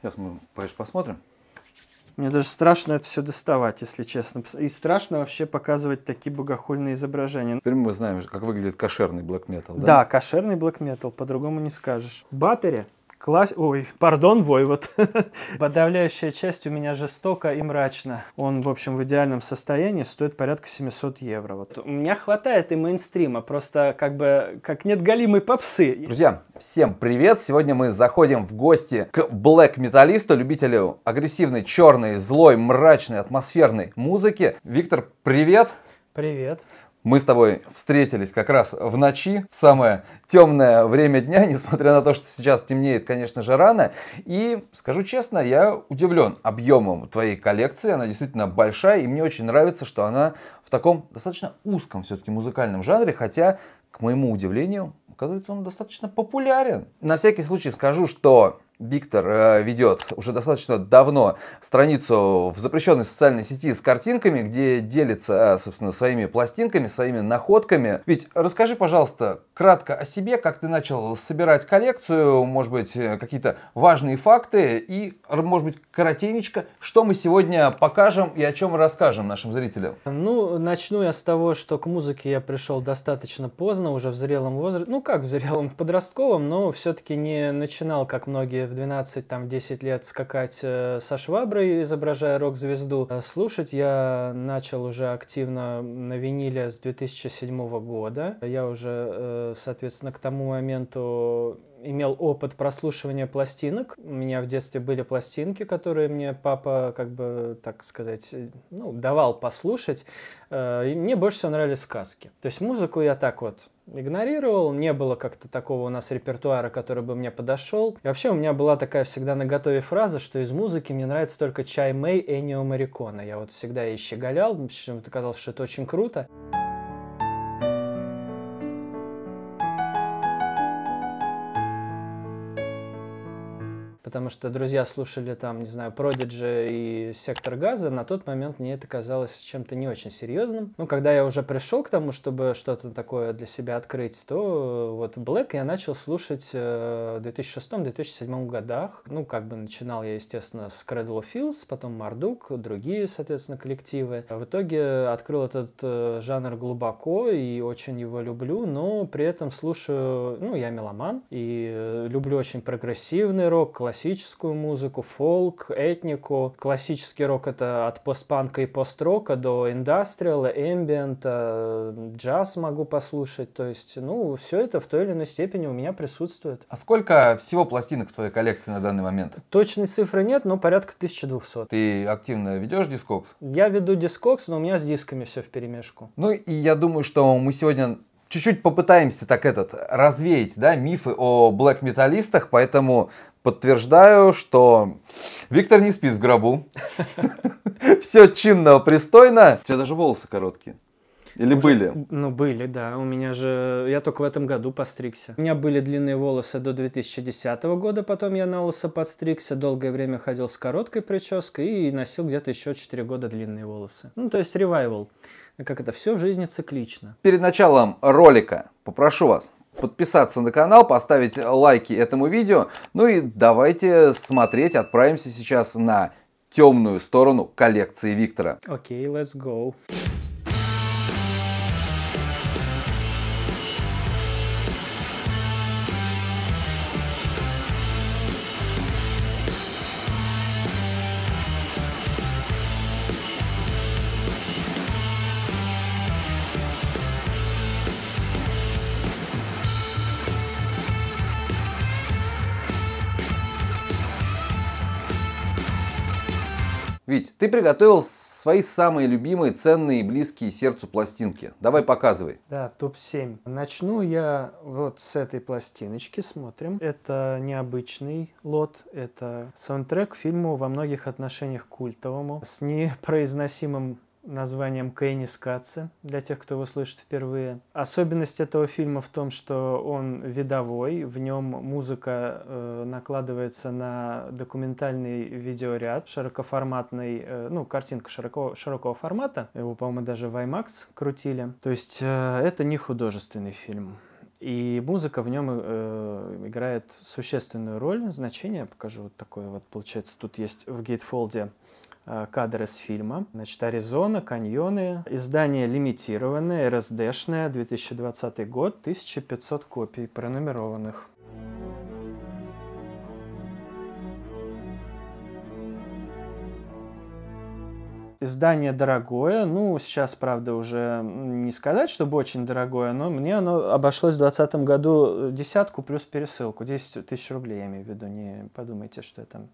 Сейчас мы поешь посмотрим. Мне даже страшно это все доставать, если честно. И страшно вообще показывать такие богохульные изображения. Теперь мы знаем, как выглядит кошерный блэк метал, да? Да, кошерный блэк метал, по-другому не скажешь. Батаре класс... Ой, пардон, войвод. Подавляющая часть у меня жестока и мрачна. Он, в общем, в идеальном состоянии стоит порядка 700 евро. Вот. У меня хватает и мейнстрима, просто как бы как нет галимой попсы. Друзья, всем привет! Сегодня мы заходим в гости к блэк-металлисту, любителю агрессивной, черной, злой, мрачной, атмосферной музыки. Виктор, привет! Привет. Мы с тобой встретились как раз в ночи, в самое темное время дня, несмотря на то, что сейчас темнеет, конечно же, рано. И, скажу честно, я удивлен объемом твоей коллекции. Она действительно большая, и мне очень нравится, что она в таком достаточно узком все-таки музыкальном жанре, хотя, к моему удивлению, оказывается, он достаточно популярен. На всякий случай скажу, что Биктор э, ведет уже достаточно давно страницу в запрещенной социальной сети с картинками, где делится, э, собственно, своими пластинками, своими находками. Ведь расскажи, пожалуйста, кратко о себе, как ты начал собирать коллекцию, может быть, э, какие-то важные факты и, может быть, коротенечко, что мы сегодня покажем и о чем расскажем нашим зрителям. Ну, начну я с того, что к музыке я пришел достаточно поздно, уже в зрелом возрасте, ну как в зрелом, в подростковом, но все-таки не начинал, как многие в 12, там, 10 лет скакать э, со шваброй, изображая рок-звезду. Э, слушать я начал уже активно на виниле с 2007 года. Я уже, э, соответственно, к тому моменту имел опыт прослушивания пластинок. У меня в детстве были пластинки, которые мне папа, как бы, так сказать, э, ну, давал послушать. Э, и мне больше всего нравились сказки. То есть музыку я так вот игнорировал, не было как-то такого у нас репертуара, который бы мне подошел. И вообще у меня была такая всегда на готове фраза, что из музыки мне нравится только Чай Мэй Энио Марикона. Я вот всегда ей щеголял, почему-то казалось, что это очень круто. потому что друзья слушали там, не знаю, Продиджи и Сектор Газа, на тот момент мне это казалось чем-то не очень серьезным. Ну, когда я уже пришел к тому, чтобы что-то такое для себя открыть, то вот Black я начал слушать э, в 2006-2007 годах. Ну, как бы начинал я, естественно, с Cradle of Fields, потом Мардук, другие, соответственно, коллективы. В итоге открыл этот э, жанр глубоко и очень его люблю, но при этом слушаю, ну, я меломан и э, люблю очень прогрессивный рок, классический классическую музыку, фолк, этнику. Классический рок — это от постпанка и пост-рока до индастриала, эмбиента, джаз могу послушать. То есть, ну, все это в той или иной степени у меня присутствует. А сколько всего пластинок в твоей коллекции на данный момент? Точной цифры нет, но порядка 1200. Ты активно ведешь дискокс? Я веду дискокс, но у меня с дисками все в перемешку. Ну, и я думаю, что мы сегодня чуть-чуть попытаемся так этот развеять, да, мифы о блэк-металлистах, поэтому подтверждаю, что Виктор не спит в гробу. Все чинно, пристойно. У тебя даже волосы короткие. Или Уже, были? Ну, были, да. У меня же... Я только в этом году постригся. У меня были длинные волосы до 2010 года, потом я на лысо подстригся, долгое время ходил с короткой прической и носил где-то еще 4 года длинные волосы. Ну, то есть ревайвал. Как это все в жизни циклично. Перед началом ролика попрошу вас подписаться на канал, поставить лайки этому видео. Ну и давайте смотреть, отправимся сейчас на темную сторону коллекции Виктора. Окей, okay, let's go. Ведь ты приготовил свои самые любимые, ценные и близкие сердцу пластинки. Давай показывай. Да, топ-7. Начну я вот с этой пластиночки, смотрим. Это необычный лот, это саундтрек к фильму во многих отношениях культовому, с непроизносимым названием Кенни Скатса, для тех, кто его слышит впервые. Особенность этого фильма в том, что он видовой, в нем музыка э, накладывается на документальный видеоряд, широкоформатный, э, ну, картинка широко, широкого формата. Его, по-моему, даже в IMAX крутили. То есть э, это не художественный фильм. И музыка в нем э, играет существенную роль, значение. Я покажу вот такое вот, получается, тут есть в гейтфолде Э, кадры с фильма. Значит, Аризона, каньоны. Издание лимитированное, РСДшное, 2020 год, 1500 копий пронумерованных. Издание дорогое, ну, сейчас, правда, уже не сказать, чтобы очень дорогое, но мне оно обошлось в 2020 году десятку плюс пересылку, 10 тысяч рублей, я имею в виду, не подумайте, что я там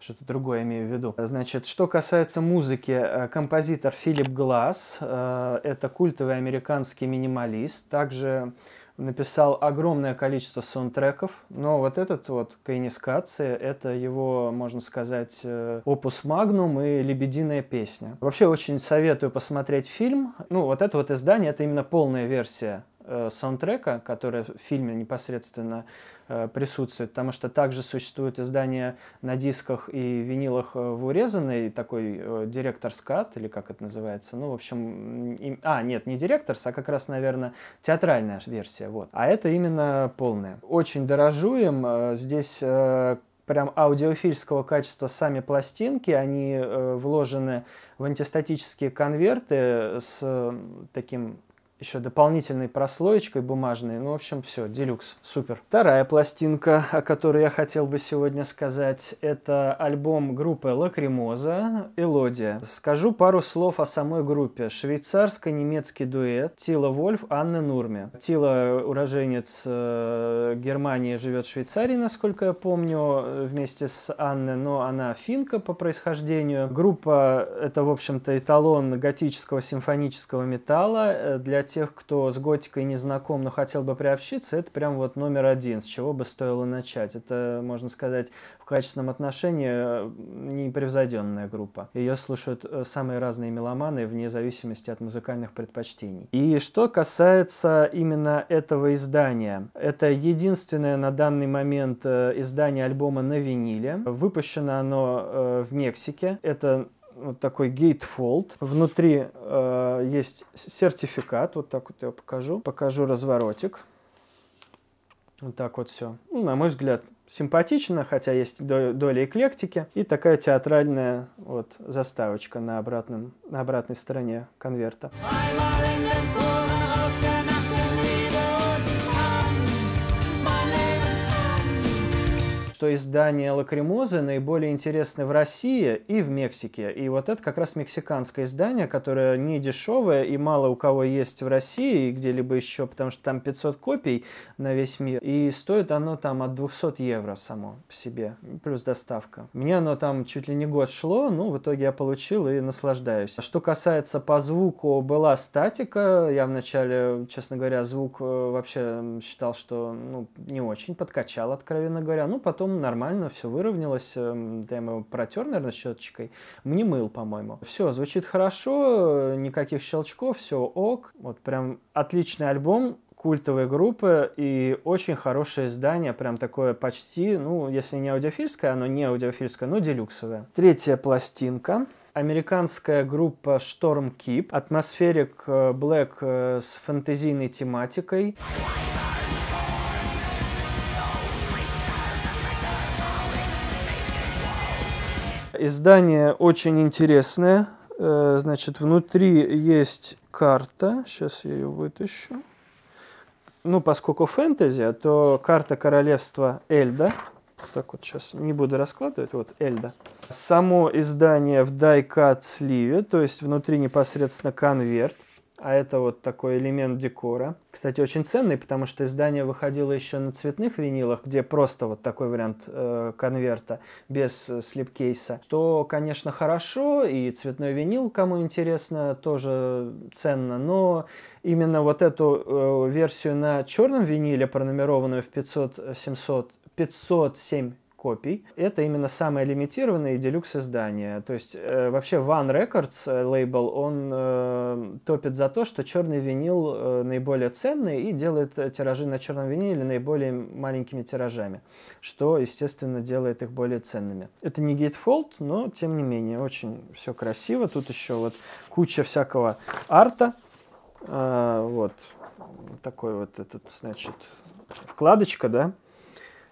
что-то другое имею в виду. Значит, что касается музыки, э, композитор Филипп Глаз, э, это культовый американский минималист, также написал огромное количество саундтреков, но вот этот вот Кейнис Каци, это его, можно сказать, э, опус магнум и лебединая песня. Вообще очень советую посмотреть фильм. Ну, вот это вот издание, это именно полная версия э, саундтрека, который в фильме непосредственно э, присутствует, потому что также существует издание на дисках и винилах э, в урезанной, такой э, директор скат, или как это называется, ну, в общем, им... а, нет, не директорс, а как раз, наверное, театральная версия, вот. А это именно полная. Очень дорожу им, э, здесь э, прям аудиофильского качества сами пластинки, они э, вложены в антистатические конверты с э, таким еще дополнительной прослоечкой бумажной. Ну, в общем, все, делюкс, супер. Вторая пластинка, о которой я хотел бы сегодня сказать, это альбом группы Лакримоза «Элодия». Скажу пару слов о самой группе. Швейцарско-немецкий дуэт Тила Вольф, Анны Нурме. Тила уроженец э, Германии, живет в Швейцарии, насколько я помню, э, вместе с Анной, но она финка по происхождению. Группа — это, в общем-то, эталон готического симфонического металла. Э, для тех, кто с готикой не знаком, но хотел бы приобщиться, это прям вот номер один, с чего бы стоило начать. Это, можно сказать, в качественном отношении э, непревзойденная группа. Ее слушают э, самые разные меломаны, вне зависимости от музыкальных предпочтений. И что касается именно этого издания, это единственное на данный момент э, издание альбома на виниле. Выпущено оно в Мексике. Это вот такой gatefold. Внутри э, есть сертификат. Вот так вот я покажу. Покажу разворотик. Вот так вот все. Ну, на мой взгляд, симпатично, хотя есть доля эклектики. И такая театральная вот заставочка на, обратном, на обратной стороне конверта. I'm что издание «Лакримозы» наиболее интересны в России и в Мексике. И вот это как раз мексиканское издание, которое не дешевое и мало у кого есть в России и где-либо еще, потому что там 500 копий на весь мир. И стоит оно там от 200 евро само по себе, плюс доставка. Меня оно там чуть ли не год шло, ну, в итоге я получил и наслаждаюсь. Что касается по звуку, была статика. Я вначале, честно говоря, звук э, вообще считал, что ну, не очень подкачал, откровенно говоря. Ну, потом потом нормально все выровнялось. Эм, я его протер, наверное, щеточкой. мне мыл, по-моему. Все, звучит хорошо, э, никаких щелчков, все ок. Вот прям отличный альбом культовые группы и очень хорошее издание, прям такое почти, ну, если не аудиофильское, оно не аудиофильское, но делюксовое. Третья пластинка американская группа Storm Keep, атмосферик э, Black э, с фэнтезийной тематикой. Издание очень интересное. Э, значит, внутри есть карта. Сейчас я ее вытащу. Ну, поскольку фэнтези, то карта королевства Эльда. Так вот сейчас не буду раскладывать. Вот Эльда. Само издание в дайкат сливе, то есть внутри непосредственно конверт а это вот такой элемент декора. Кстати, очень ценный, потому что издание выходило еще на цветных винилах, где просто вот такой вариант э, конверта без э, слепкейса. Что, конечно, хорошо, и цветной винил, кому интересно, тоже ценно, но именно вот эту э, версию на черном виниле, пронумерованную в 500-700, 507 копий. Это именно самые лимитированные делюкс издания. То есть э, вообще One Records э, лейбл, он э, топит за то, что черный винил э, наиболее ценный и делает тиражи на черном виниле наиболее маленькими тиражами, что, естественно, делает их более ценными. Это не Gatefold, но тем не менее очень все красиво. Тут еще вот куча всякого арта. Э, вот такой вот этот, значит, вкладочка, да,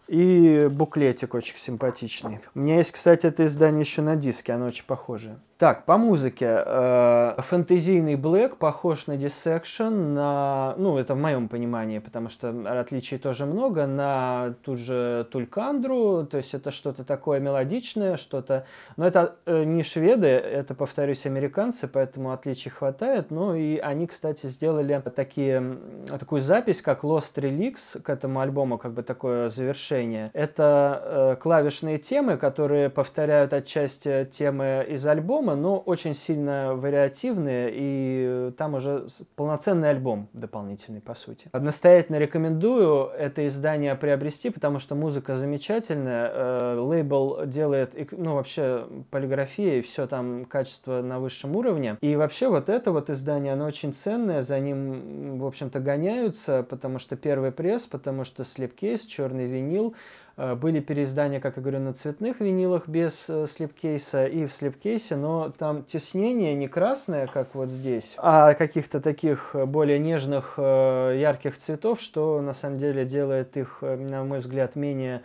и буклетик очень симпатичный. У меня есть, кстати, это издание еще на диске, оно очень похожее. Так, по музыке. Э, фэнтезийный Блэк похож на Dissection, на, ну, это в моем понимании, потому что отличий тоже много, на ту же Тулькандру, то есть это что-то такое мелодичное, что-то... Но это э, не шведы, это, повторюсь, американцы, поэтому отличий хватает. Ну, и они, кстати, сделали такие, такую запись, как Lost Relics, к этому альбому как бы такое завершение. Это э, клавишные темы, которые повторяют отчасти темы из альбома, альбома, но очень сильно вариативные, и э, там уже полноценный альбом дополнительный, по сути. Настоятельно рекомендую это издание приобрести, потому что музыка замечательная, э, лейбл делает, ну, вообще, полиграфия, и все там качество на высшем уровне. И вообще вот это вот издание, оно очень ценное, за ним, в общем-то, гоняются, потому что первый пресс, потому что слепкейс, черный винил, Э, были переиздания, как я говорю, на цветных винилах без э, слепкейса и в слепкейсе, но там теснение не красное, как вот здесь, а каких-то таких э, более нежных, ярких цветов, что на самом деле делает их, на мой взгляд, менее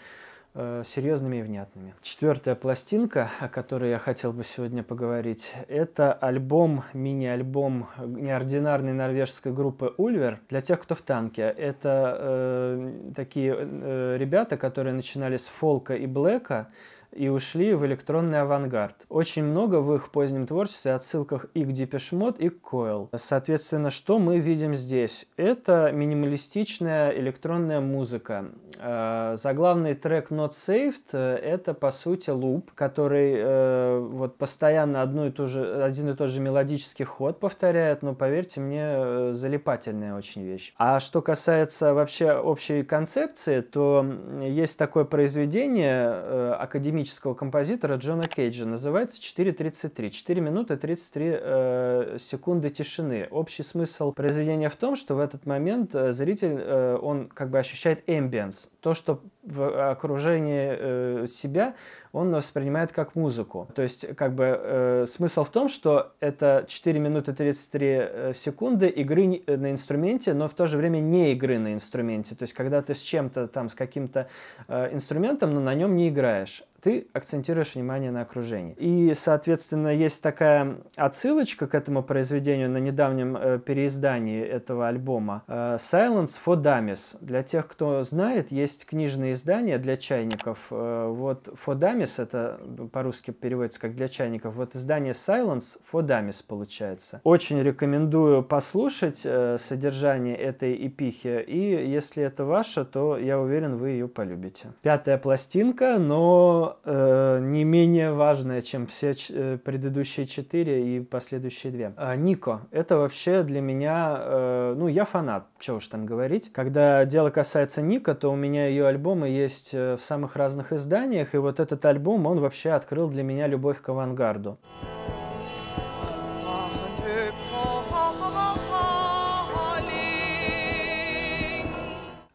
Э, серьезными и внятными. Четвертая пластинка, о которой я хотел бы сегодня поговорить, это альбом, мини-альбом неординарной норвежской группы Ульвер. Для тех, кто в танке, это э, такие э, ребята, которые начинали с фолка и блэка, и ушли в электронный авангард. Очень много в их позднем творчестве отсылках и к Депешмот, и к Койл. Соответственно, что мы видим здесь? Это минималистичная электронная музыка. Э, Заглавный трек Not Saved э, — это, по сути, луп, который э, вот постоянно одну и ту же, один и тот же мелодический ход повторяет, но, поверьте мне, залипательная очень вещь. А что касается вообще общей концепции, то есть такое произведение академическое, ритмического композитора Джона Кейджа. Называется 4.33. 4 минуты 33 э, секунды тишины. Общий смысл произведения в том, что в этот момент э, зритель, э, он как бы ощущает эмбиенс. То, что в окружении э, себя он воспринимает как музыку. То есть, как бы, э, смысл в том, что это 4 минуты 33 э, секунды игры э, на инструменте, но в то же время не игры на инструменте. То есть, когда ты с чем-то там, с каким-то э, инструментом, но на нем не играешь ты акцентируешь внимание на окружении. И, соответственно, есть такая отсылочка к этому произведению на недавнем э, переиздании этого альбома э, Silence for Dummies. Для тех, кто знает, есть книжные издания для чайников. Э, вот for Dummies, это ну, по-русски переводится как для чайников. Вот издание Silence for Dummies получается. Очень рекомендую послушать э, содержание этой эпихи. И если это ваше, то я уверен, вы ее полюбите. Пятая пластинка, но э, не менее важное, чем все э, предыдущие четыре и последующие две. А, Нико, это вообще для меня, э, ну, я фанат, что уж там говорить. Когда дело касается Ника, то у меня ее альбомы есть э, в самых разных изданиях, и вот этот альбом, он вообще открыл для меня любовь к авангарду.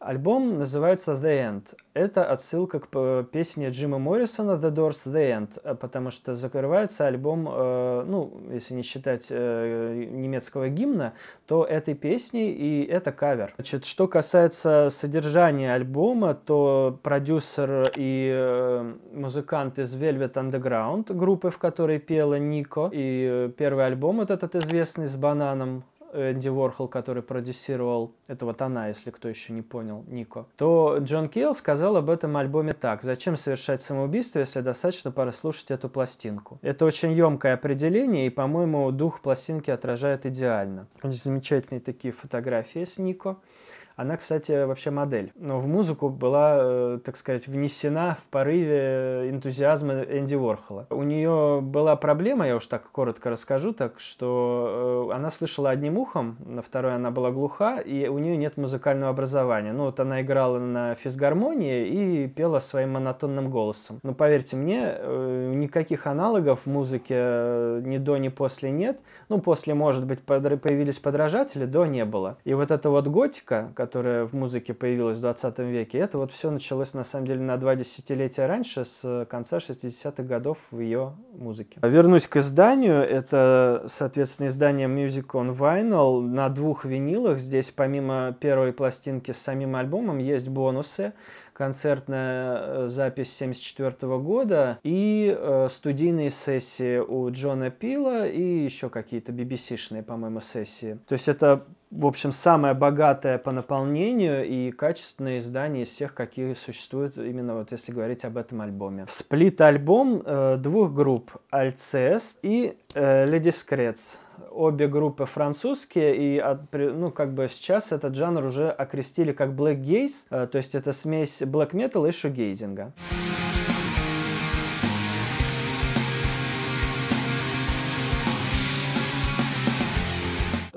Альбом называется The End. Это отсылка к э, песне Джима Моррисона The Doors The End, э, потому что закрывается альбом, э, ну, если не считать э, немецкого гимна, то этой песни и это кавер. Значит, что касается содержания альбома, то продюсер и э, музыкант из Velvet Underground, группы, в которой пела Нико, и э, первый альбом вот этот известный с бананом, Энди Уорхол, который продюсировал, этого вот если кто еще не понял, Нико, то Джон Килл сказал об этом альбоме так. Зачем совершать самоубийство, если достаточно прослушать эту пластинку? Это очень емкое определение, и, по-моему, дух пластинки отражает идеально. У них замечательные такие фотографии с Нико. Она, кстати, вообще модель. Но в музыку была, э, так сказать, внесена в порыве энтузиазма Энди Уорхола. У нее была проблема, я уж так коротко расскажу, так что э, она слышала одним ухом, на второй она была глуха, и у нее нет музыкального образования. Ну вот она играла на физгармонии и пела своим монотонным голосом. Но поверьте мне, э, никаких аналогов в музыке ни до, ни после нет. Ну, после, может быть, появились подражатели, до не было. И вот эта вот готика, которая в музыке появилась в 20 веке, это вот все началось на самом деле на два десятилетия раньше, с э, конца 60-х годов в ее музыке. Вернусь к изданию. Это, соответственно, издание Music on Vinyl на двух винилах. Здесь помимо первой пластинки с самим альбомом есть бонусы концертная э, запись 1974 года и э, студийные сессии у Джона Пила и еще какие-то BBC-шные, по-моему, сессии. То есть это в общем, самое богатое по наполнению и качественное издание из всех, какие существуют, именно вот если говорить об этом альбоме. Сплит-альбом э, двух групп, Alcest и э, Lady обе группы французские, и ну, как бы сейчас этот жанр уже окрестили как black gaze, э, то есть это смесь black metal и шугейзинга. гейзинга.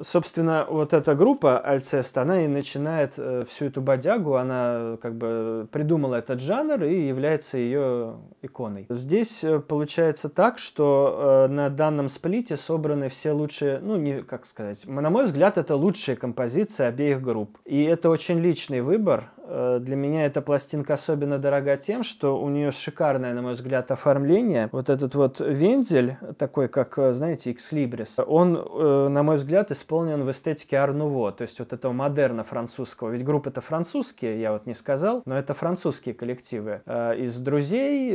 собственно, вот эта группа Альцест, она и начинает э, всю эту бодягу, она как бы придумала этот жанр и является ее иконой. Здесь э, получается так, что э, на данном сплите собраны все лучшие, ну, не как сказать, на мой взгляд, это лучшие композиции обеих групп. И это очень личный выбор, Э, для меня эта пластинка особенно дорога тем, что у нее шикарное, на мой взгляд, оформление. Вот этот вот вензель, такой, как, э, знаете, Xlibris, он, э, на мой взгляд, исполнен в эстетике Арнуво, то есть вот этого модерна французского. Ведь группа-то французские, я вот не сказал, но это французские коллективы. Из друзей,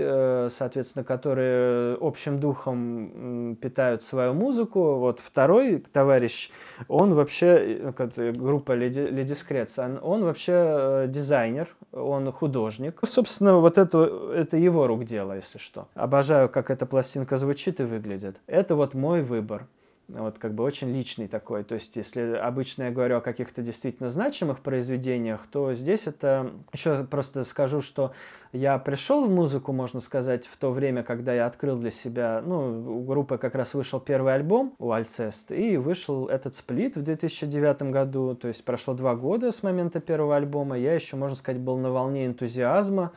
соответственно, которые общим духом питают свою музыку. Вот второй товарищ, он вообще, группа Леди Скрец, он вообще дизайнер дизайнер, он художник. Собственно, вот это, это его рук дело, если что. Обожаю, как эта пластинка звучит и выглядит. Это вот мой выбор вот как бы очень личный такой. То есть, если обычно я говорю о каких-то действительно значимых произведениях, то здесь это... Еще просто скажу, что я пришел в музыку, можно сказать, в то время, когда я открыл для себя... Ну, у группы как раз вышел первый альбом у Альцест, и вышел этот сплит в 2009 году. То есть, прошло два года с момента первого альбома. Я еще, можно сказать, был на волне энтузиазма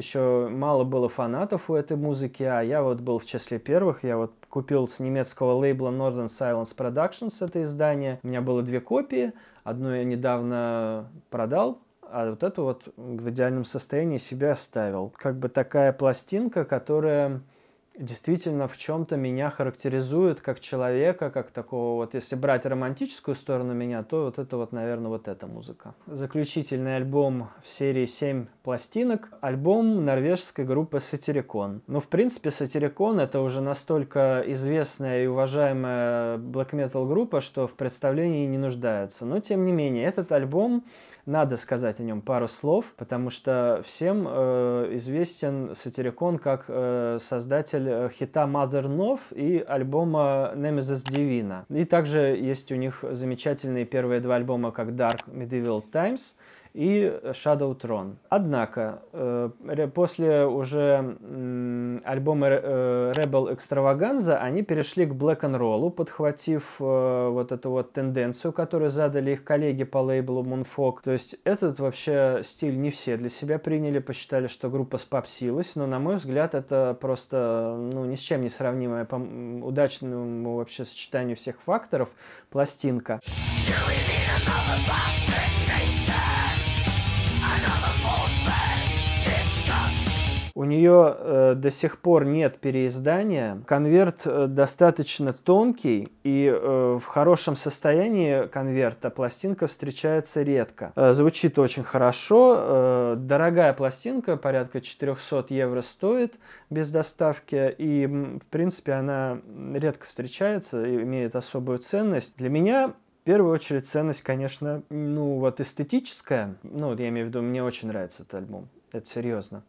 еще мало было фанатов у этой музыки, а я вот был в числе первых, я вот купил с немецкого лейбла Northern Silence Productions это издание, у меня было две копии, одну я недавно продал, а вот эту вот в идеальном состоянии себя оставил. Как бы такая пластинка, которая действительно в чем-то меня характеризует как человека, как такого вот, если брать романтическую сторону меня, то вот это вот, наверное, вот эта музыка. Заключительный альбом в серии 7 пластинок, альбом норвежской группы Сатирикон. Ну, в принципе, Сатирикон это уже настолько известная и уважаемая black metal группа, что в представлении не нуждается. Но, тем не менее, этот альбом, надо сказать о нем пару слов, потому что всем э, известен Сатирикон как э, создатель создатель э, хита Mother Nov и альбома Nemesis Divina. И также есть у них замечательные первые два альбома, как Dark Medieval Times – и Shadow Throne. Однако, э, после уже альбома э, Rebel Extravaganza они перешли к Black and Roll, подхватив э, вот эту вот тенденцию, которую задали их коллеги по лейблу Moonfog. То есть этот вообще стиль не все для себя приняли, посчитали, что группа спопсилась, но, на мой взгляд, это просто ну, ни с чем не сравнимое по удачному вообще сочетанию всех факторов пластинка. Do we need another У нее э, до сих пор нет переиздания. Конверт э, достаточно тонкий, и э, в хорошем состоянии конверта пластинка встречается редко. Э, звучит очень хорошо. Э, дорогая пластинка, порядка 400 евро стоит без доставки, и, в принципе, она редко встречается и имеет особую ценность. Для меня в первую очередь ценность, конечно, ну вот эстетическая. Ну, вот я имею в виду, мне очень нравится этот альбом. Это серьезно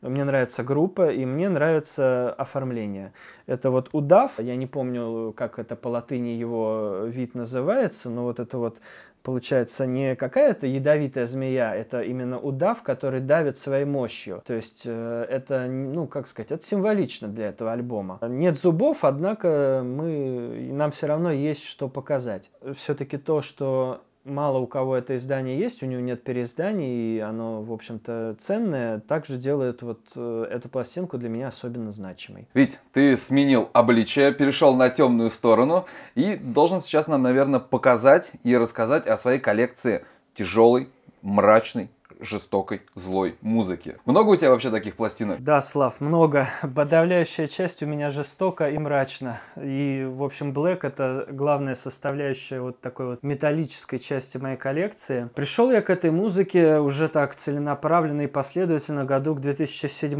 мне нравится группа, и мне нравится оформление. Это вот удав, я не помню, как это по латыни его э, вид называется, но вот это вот получается не какая-то ядовитая змея, это именно удав, который давит своей мощью. То есть э, это, ну, как сказать, это символично для этого альбома. Нет зубов, однако мы, нам все равно есть что показать. Все-таки то, что мало у кого это издание есть, у него нет переизданий, и оно, в общем-то, ценное, также делает вот э, эту пластинку для меня особенно значимой. Ведь ты сменил обличие, перешел на темную сторону и должен сейчас нам, наверное, показать и рассказать о своей коллекции тяжелой, мрачной жестокой, злой музыки. Много у тебя вообще таких пластинок? Да, Слав, много. Подавляющая часть у меня жестока и мрачно. И, в общем, Black это главная составляющая вот такой вот металлической части моей коллекции. Пришел я к этой музыке уже так целенаправленно и последовательно году к 2007.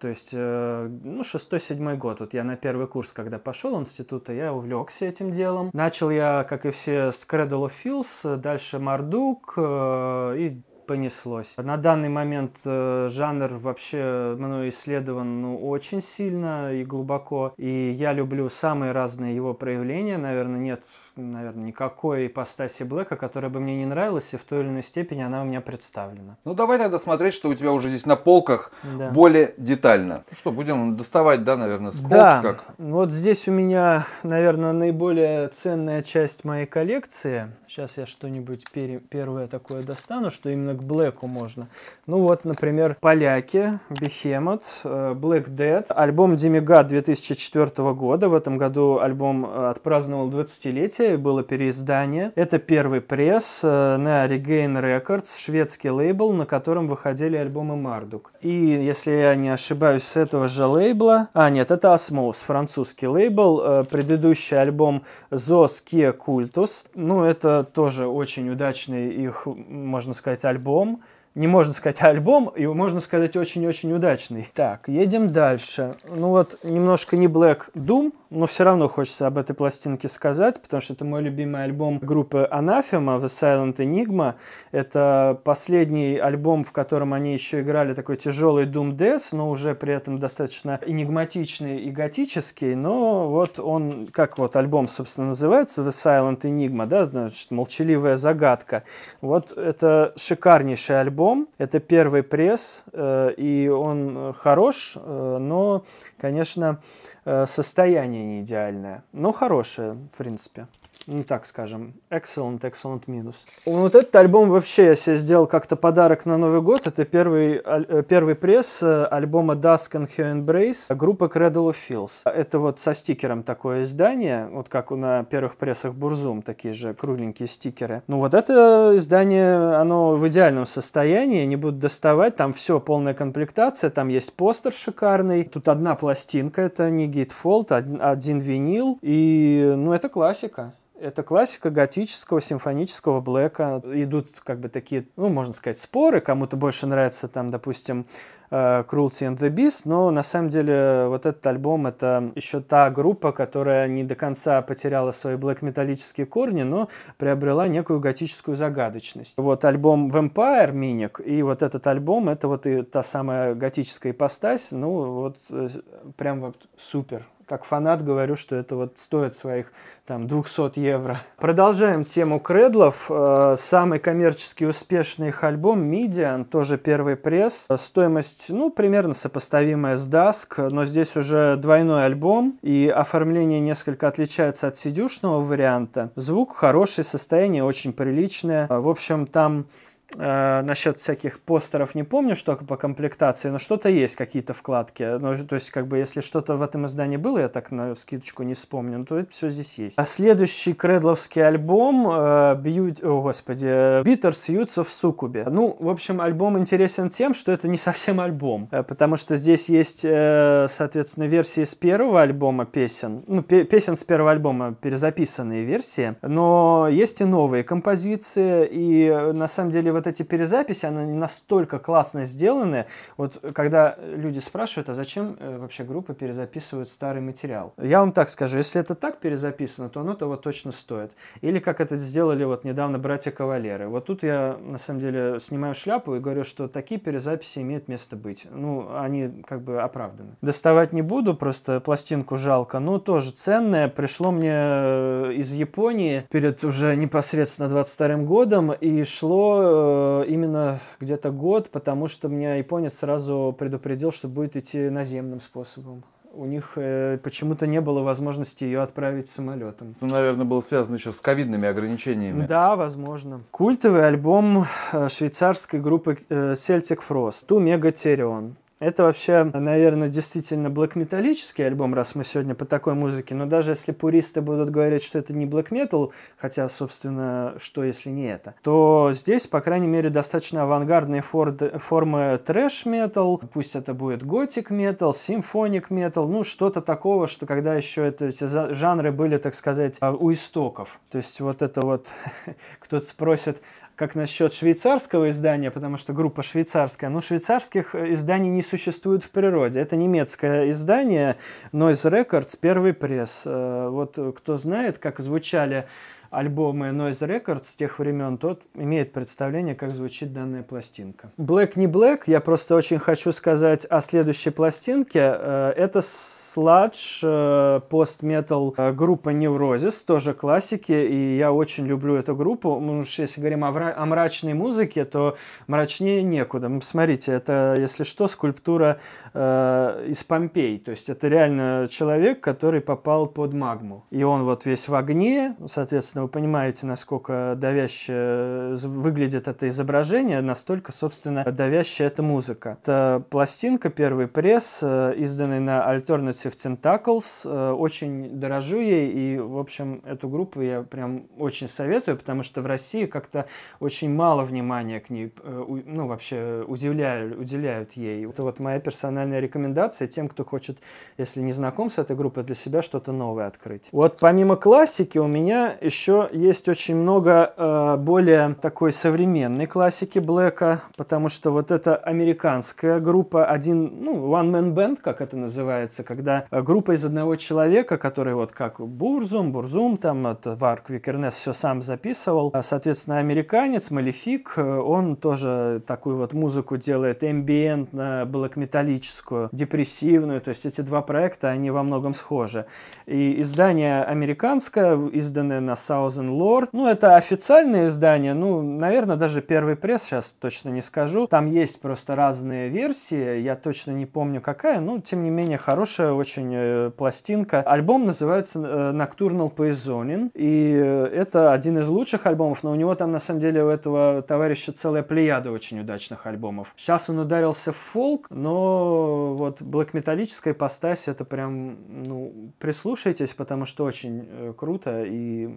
То есть, э, ну, 6-7 год. Вот я на первый курс, когда пошел института, я увлекся этим делом. Начал я, как и все, с Cradle of Fields, дальше Marduk э, и понеслось. На данный момент э, жанр вообще мною ну, исследован ну, очень сильно и глубоко, и я люблю самые разные его проявления. Наверное, нет наверное, никакой ипостаси Блэка, которая бы мне не нравилась, и в той или иной степени она у меня представлена. Ну, давай тогда смотреть, что у тебя уже здесь на полках да. более детально. Ну что, будем доставать, да, наверное, с Да, как? Ну, вот здесь у меня, наверное, наиболее ценная часть моей коллекции. Сейчас я что-нибудь пере... первое такое достану, что именно к Блэку можно. Ну вот, например, поляки, Бехемот, э, Black Dead, альбом Demigod 2004 года. В этом году альбом э, отпраздновал 20-летие, было переиздание. Это первый пресс э, на Regain Records, шведский лейбл, на котором выходили альбомы Мардук. И, если я не ошибаюсь, с этого же лейбла... А, нет, это Osmos, французский лейбл. Предыдущий альбом Zos Kia Cultus. Ну, это тоже очень удачный их, можно сказать, альбом. Не можно сказать альбом, и можно сказать очень-очень удачный. Так, едем дальше. Ну вот, немножко не Black Doom, но все равно хочется об этой пластинке сказать, потому что это мой любимый альбом группы Anathema, The Silent Enigma. Это последний альбом, в котором они еще играли такой тяжелый Doom Death, но уже при этом достаточно энигматичный и готический, но вот он, как вот альбом, собственно, называется, The Silent Enigma, да, значит, молчаливая загадка. Вот это шикарнейший альбом, это первый пресс, э, и он э, хорош, э, но, конечно, Э, состояние не идеальное, но хорошее, в принципе. Не ну, так скажем, excellent, excellent минус. Вот этот альбом вообще я себе сделал как-то подарок на Новый год. Это первый, э, первый пресс э, альбома Dusk and Her Embrace группы Cradle of Fields. Это вот со стикером такое издание, вот как на первых прессах Бурзум, такие же кругленькие стикеры. Ну вот это издание, оно в идеальном состоянии, не буду доставать, там все, полная комплектация, там есть постер шикарный, тут одна пластинка, это не Gatefold, один, один винил, и ну это классика. Это классика готического, симфонического блэка. Идут как бы такие, ну, можно сказать, споры. Кому-то больше нравится, там, допустим, э, Cruelty and the Beast, но на самом деле вот этот альбом это еще та группа, которая не до конца потеряла свои блэк-металлические корни, но приобрела некую готическую загадочность. Вот альбом Vampire Minic и вот этот альбом это вот и та самая готическая ипостась, ну вот э, прям вот супер как фанат говорю, что это вот стоит своих там 200 евро. Продолжаем тему кредлов. Э, самый коммерчески успешный их альбом Midian, тоже первый пресс. Э, стоимость, ну, примерно сопоставимая с Dusk, но здесь уже двойной альбом, и оформление несколько отличается от сидюшного варианта. Звук хороший, состояние очень приличное. Э, в общем, там э, насчет всяких постеров не помню, что по комплектации, но что-то есть, какие-то вкладки. Ну, то есть, как бы, если что-то в этом издании было, я так на скидочку не вспомню, но ну, то это все здесь есть. А следующий кредловский альбом э, Beauty, о, господи, э, Bitter Suits of Succube. Ну, в общем, альбом интересен тем, что это не совсем альбом, э, потому что здесь есть, э, соответственно, версии с первого альбома песен, ну, песен с первого альбома, перезаписанные версии, но есть и новые композиции, и э, на самом деле в вот эти перезаписи, они настолько классно сделаны. Вот когда люди спрашивают, а зачем э, вообще группа перезаписывает старый материал? Я вам так скажу, если это так перезаписано, то оно того точно стоит. Или как это сделали вот недавно братья Кавалеры. Вот тут я, на самом деле, снимаю шляпу и говорю, что такие перезаписи имеют место быть. Ну, они как бы оправданы. Доставать не буду, просто пластинку жалко, но тоже ценная. Пришло мне э, из Японии перед уже непосредственно 22 годом и шло э, Э, именно где-то год, потому что меня японец сразу предупредил, что будет идти наземным способом. У них э, почему-то не было возможности ее отправить самолетом. Это, наверное, было связано еще с ковидными ограничениями. Да, возможно. Культовый альбом э, швейцарской группы э, Celtic Frost «Ту Мега Терион». Это вообще, наверное, действительно блэк-металлический альбом, раз мы сегодня по такой музыке, но даже если пуристы будут говорить, что это не блэк-метал, хотя, собственно, что если не это, то здесь, по крайней мере, достаточно авангардные формы трэш-метал, пусть это будет готик-метал, симфоник-метал, ну, что-то такого, что когда еще это, эти жанры были, так сказать, а, у истоков. То есть вот это вот, кто-то спросит, как насчет швейцарского издания, потому что группа швейцарская. но ну, швейцарских э, изданий не существует в природе. Это немецкое издание Noise Records, первый пресс. Э, вот кто знает, как звучали альбомы Noise Records с тех времен, тот имеет представление, как звучит данная пластинка. Black не Black, я просто очень хочу сказать о следующей пластинке. Э, это сладж, э, пост-метал э, группа Neurosis, тоже классики, и я очень люблю эту группу. Ну, если говорим о, мрачной музыке, то мрачнее некуда. Смотрите, это, если что, скульптура из Помпей, то есть это реально человек, который попал под магму. И он вот весь в огне, соответственно, вы понимаете, насколько давяще э, выглядит это изображение, настолько, собственно, давящая эта музыка. Это пластинка, первый пресс, э, изданный на Alternative Tentacles. Э, очень дорожу ей, и, в общем, эту группу я прям очень советую, потому что в России как-то очень мало внимания к ней, ну, вообще, удивляют, уделяют ей. Это вот моя персональная рекомендация тем, кто хочет, если не знаком с этой группой, для себя что-то новое открыть. Вот помимо классики у меня еще еще есть очень много э, более такой современной классики Блэка, потому что вот эта американская группа, один, ну, One Man Band, как это называется, когда э, группа из одного человека, который вот как Бурзум, Бурзум, там, это Варк Викернес все сам записывал, а, соответственно, американец, Малефик, э, он тоже такую вот музыку делает эмбиентно, блэк-металлическую, депрессивную, то есть эти два проекта, они во многом схожи. И издание американское, изданное на South Thousand Lord. Ну, это официальное издание, ну, наверное, даже первый пресс, сейчас точно не скажу. Там есть просто разные версии, я точно не помню какая, но, тем не менее, хорошая очень э, пластинка. Альбом называется э, Nocturnal Poisoning, и э, это один из лучших альбомов, но у него там, на самом деле, у этого товарища целая плеяда очень удачных альбомов. Сейчас он ударился в фолк, но вот блэк-металлическая ипостась, это прям, ну, прислушайтесь, потому что очень э, круто и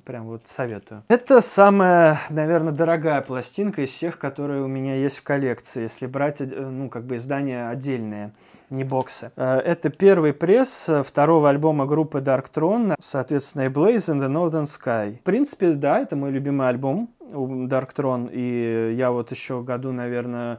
прям вот советую. Это самая, наверное, дорогая пластинка из всех, которые у меня есть в коллекции, если брать, э, ну, как бы издания отдельные, не боксы. Э, это первый пресс э, второго альбома группы Dark Throne, соответственно, и Blaze and the Northern Sky. В принципе, да, это мой любимый альбом Dark Throne, и я вот еще году, наверное,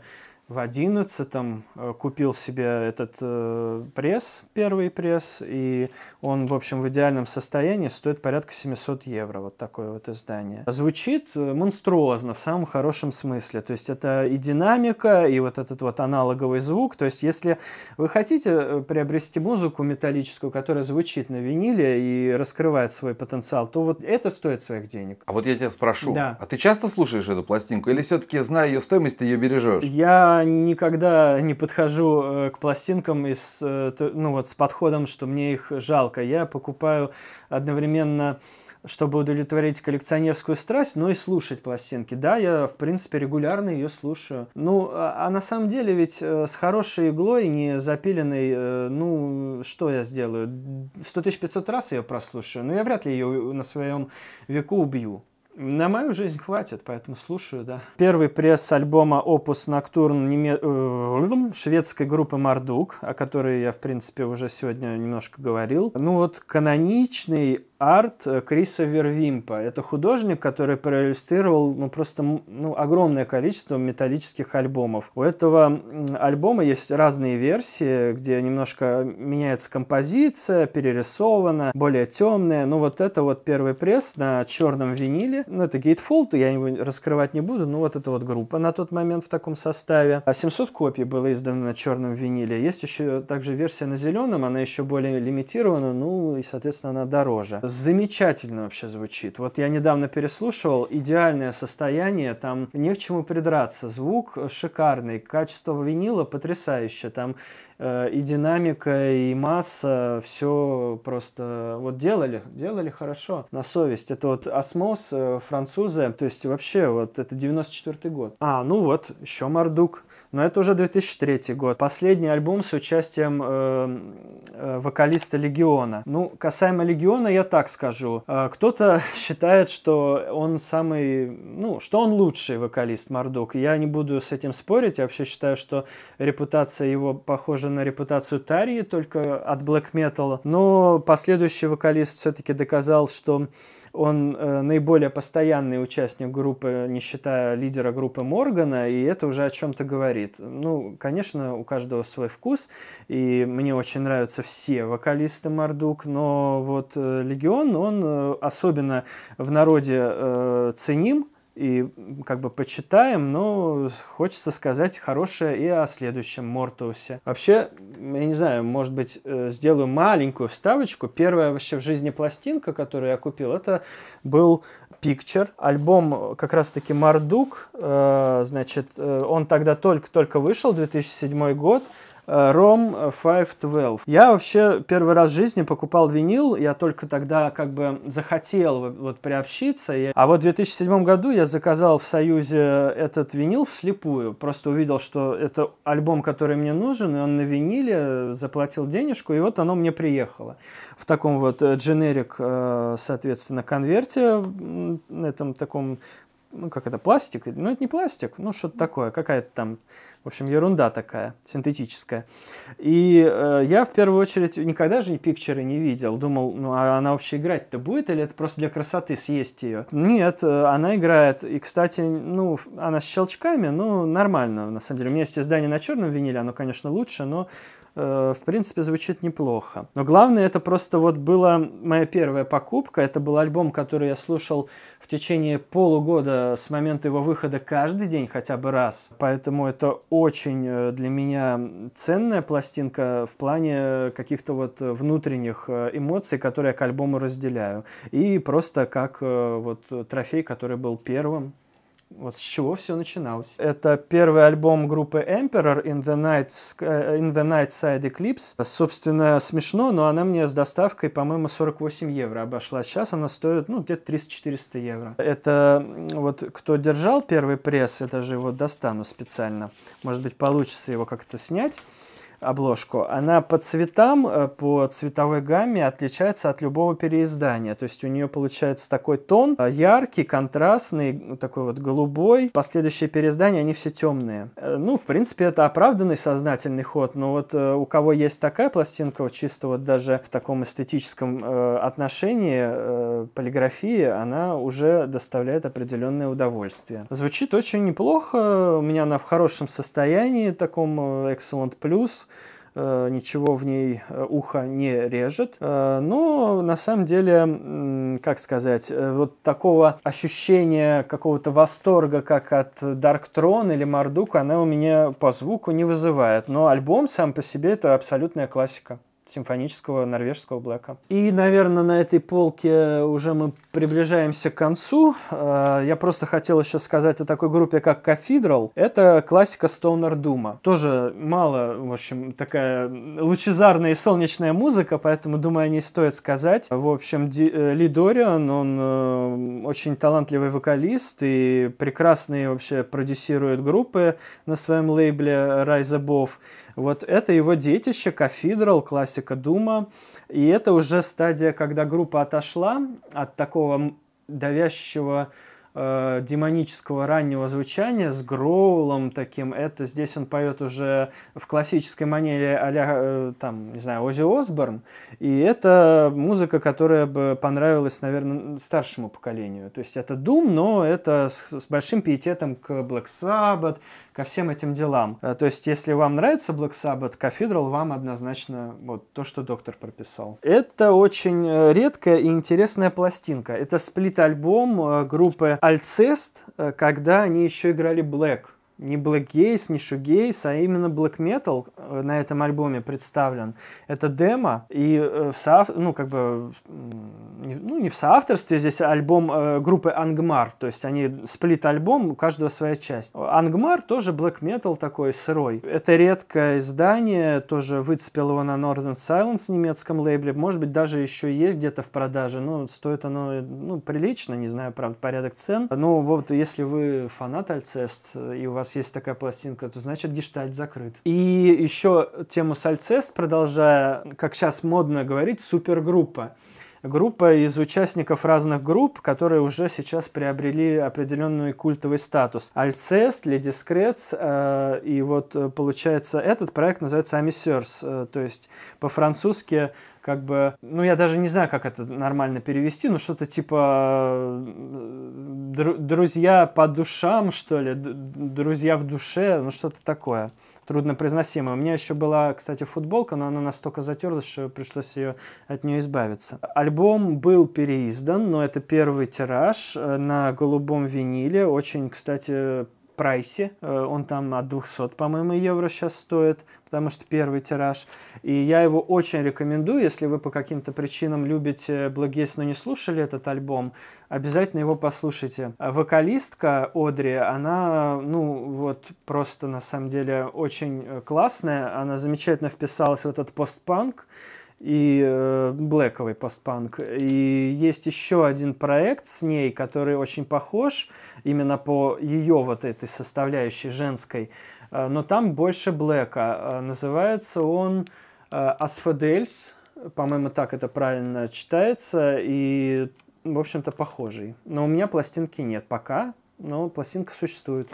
в одиннадцатом э, купил себе этот э, пресс, первый пресс, и он, в общем, в идеальном состоянии стоит порядка 700 евро, вот такое вот издание. Звучит э, монструозно в самом хорошем смысле, то есть это и динамика, и вот этот вот аналоговый звук, то есть если вы хотите э, приобрести музыку металлическую, которая звучит на виниле и раскрывает свой потенциал, то вот это стоит своих денег. А вот я тебя спрошу, да. а ты часто слушаешь эту пластинку или все-таки, зная ее стоимость, ты ее бережешь? Я никогда не подхожу э, к пластинкам из, э, ну, вот, с подходом, что мне их жалко. Я покупаю одновременно чтобы удовлетворить коллекционерскую страсть, но и слушать пластинки. Да, я, в принципе, регулярно ее слушаю. Ну, а, а на самом деле ведь э, с хорошей иглой, не запиленной, ну, что я сделаю? 100 500 раз ее прослушаю, но я вряд ли ее на своем веку убью. На мою жизнь хватит, поэтому слушаю, да. Первый пресс альбома Opus Nocturne неме... Э, шведской группы Мардук, о которой я, в принципе, уже сегодня немножко говорил. Ну вот каноничный арт э, Криса Вервимпа. Это художник, который проиллюстрировал ну, просто ну, огромное количество металлических альбомов. У этого альбома есть разные версии, где немножко меняется композиция, перерисована, более темная. Ну вот это вот первый пресс на черном виниле. Ну это Gatefold, я его раскрывать не буду, но вот это вот группа на тот момент в таком составе. А 700 копий было издано на черном виниле. Есть еще также версия на зеленом, она еще более лимитирована, ну и, соответственно, она дороже замечательно вообще звучит. Вот я недавно переслушивал, идеальное состояние, там не к чему придраться, звук шикарный, качество винила потрясающее, там э, и динамика, и масса, все просто вот делали, делали хорошо, на совесть. Это вот осмос э, французы, то есть вообще вот это 94 год. А, ну вот, еще Мардук но это уже 2003 год. Последний альбом с участием э, э, вокалиста Легиона. Ну, касаемо Легиона, я так скажу. Э, кто-то считает, что он самый, ну, что он лучший вокалист Мордок. Я не буду с этим спорить. Я вообще считаю, что репутация его похожа на репутацию Тарии, только от Black Metal. Но последующий вокалист все-таки доказал, что он э, наиболее постоянный участник группы, не считая лидера группы Моргана, и это уже о чем-то говорит. Ну, конечно, у каждого свой вкус, и мне очень нравятся все вокалисты Мардук, но вот э, Легион, он э, особенно в народе э, ценим, и как бы почитаем, но хочется сказать хорошее и о следующем Мортоусе. Вообще, я не знаю, может быть, э, сделаю маленькую вставочку. Первая вообще в жизни пластинка, которую я купил, это был Picture, альбом э, как раз-таки Мардук, э, значит, он тогда только-только вышел, 2007 год, Э, ROM 512. Я вообще первый раз в жизни покупал винил, я только тогда как бы захотел вот приобщиться. А вот в 2007 году я заказал в Союзе этот винил вслепую, просто увидел, что это альбом, который мне нужен, и он на виниле, заплатил денежку, и вот оно мне приехало. В таком вот дженерик, э, э, соответственно, конверте, этом таком ну как это, пластик? Ну это не пластик, ну что-то такое, какая-то там, в общем, ерунда такая, синтетическая. И э, я в первую очередь никогда же и пикчеры не видел, думал, ну а она вообще играть-то будет или это просто для красоты съесть ее? Нет, э, она играет, и, кстати, ну она с щелчками, ну нормально, на самом деле. У меня есть издание на черном виниле, оно, конечно, лучше, но Э, в принципе, звучит неплохо. Но главное, это просто вот была моя первая покупка. Это был альбом, который я слушал в течение полугода с момента его выхода каждый день хотя бы раз. Поэтому это очень э, для меня ценная пластинка в плане э, каких-то вот внутренних эмоций, которые я к альбому разделяю. И просто как вот трофей, который был первым. Вот с чего все начиналось. Это первый альбом группы Emperor In the Night, э, In the Night Side Eclipse. Собственно, смешно, но она мне с доставкой, по-моему, 48 евро обошла. Сейчас она стоит, ну, где-то 300-400 евро. Это вот кто держал первый пресс, это же его достану специально. Может быть, получится его как-то снять обложку, она по цветам, э, по цветовой гамме отличается от любого переиздания. То есть у нее получается такой тон э, яркий, контрастный, такой вот голубой. Последующие переиздания, они все темные. Э, ну, в принципе, это оправданный сознательный ход, но вот у кого есть такая пластинка, вот чисто вот даже в таком эстетическом отношении полиграфии, она уже доставляет определенное удовольствие. Звучит очень неплохо, у меня она в хорошем состоянии, таком Excellent Plus, Э, ничего в ней э, ухо не режет. Э, но на самом деле, как сказать, вот такого ощущения какого-то восторга, как от Dark Throne или Мардука, она у меня по звуку не вызывает. Но альбом сам по себе это абсолютная классика симфонического норвежского блэка. И, наверное, на этой полке уже мы приближаемся к концу. Э, я просто хотел еще сказать о такой группе, как Cathedral. Это классика Stoner Дума. Тоже мало, в общем, такая лучезарная и солнечная музыка, поэтому, думаю, о ней стоит сказать. В общем, Ди, э, Ли Дориан, он э, очень талантливый вокалист и прекрасный вообще продюсирует группы на своем лейбле Rise Above. Вот это его детище, кафедрал, классика Дума. И это уже стадия, когда группа отошла от такого давящего э, демонического раннего звучания с гроулом таким. Это здесь он поет уже в классической манере а э, там, не знаю, Ози Осборн. И это музыка, которая бы понравилась, наверное, старшему поколению. То есть это Doom, но это с, с большим пиететом к Black Sabbath, ко всем этим делам. Э, то есть, если вам нравится Black Sabbath, Cathedral вам однозначно вот то, что доктор прописал. Это очень э, редкая и интересная пластинка. Это сплит-альбом э, группы Alcest, когда они еще играли Black не Black Gaze, не Shoegaze, а именно Black Metal э, на этом альбоме представлен. Это демо, и э, в соав... ну, как бы, ну, не в соавторстве, здесь а альбом э, группы Ангмар, то есть они сплит-альбом, у каждого своя часть. Ангмар тоже Black Metal такой сырой. Это редкое издание, тоже выцепил его на Northern Silence немецком лейбле, может быть, даже еще есть где-то в продаже, но стоит оно, ну, прилично, не знаю, правда, порядок цен. Ну, вот, если вы фанат Альцест и у вас раз есть такая пластинка, то значит гештальт закрыт. И еще тему сальцест, продолжая, как сейчас модно говорить, супергруппа группа из участников разных групп, которые уже сейчас приобрели определенный культовый статус. Альцест, Леди Скрец, э, и вот э, получается этот проект называется Амисерс, э, то есть по-французски как бы, ну я даже не знаю, как это нормально перевести, но что-то типа э, дру друзья по душам, что ли, друзья в душе, ну что-то такое труднопроизносимое. У меня еще была, кстати, футболка, но она настолько затерлась, что пришлось ее от нее избавиться. Альбом был переиздан, но это первый тираж э, на голубом виниле, очень, кстати, прайсе. Э, он там от 200, по-моему, евро сейчас стоит, потому что первый тираж. И я его очень рекомендую, если вы по каким-то причинам любите Blackgaze, но не слушали этот альбом, обязательно его послушайте. А вокалистка Одри, она, ну, вот просто на самом деле очень э, классная, она замечательно вписалась в этот постпанк, и э, блэковый постпанк. И есть еще один проект с ней, который очень похож именно по ее вот этой составляющей женской, э, но там больше блэка. Э, называется он э, «Асфадельс», по-моему, так это правильно читается, и, в общем-то, похожий. Но у меня пластинки нет пока, но пластинка существует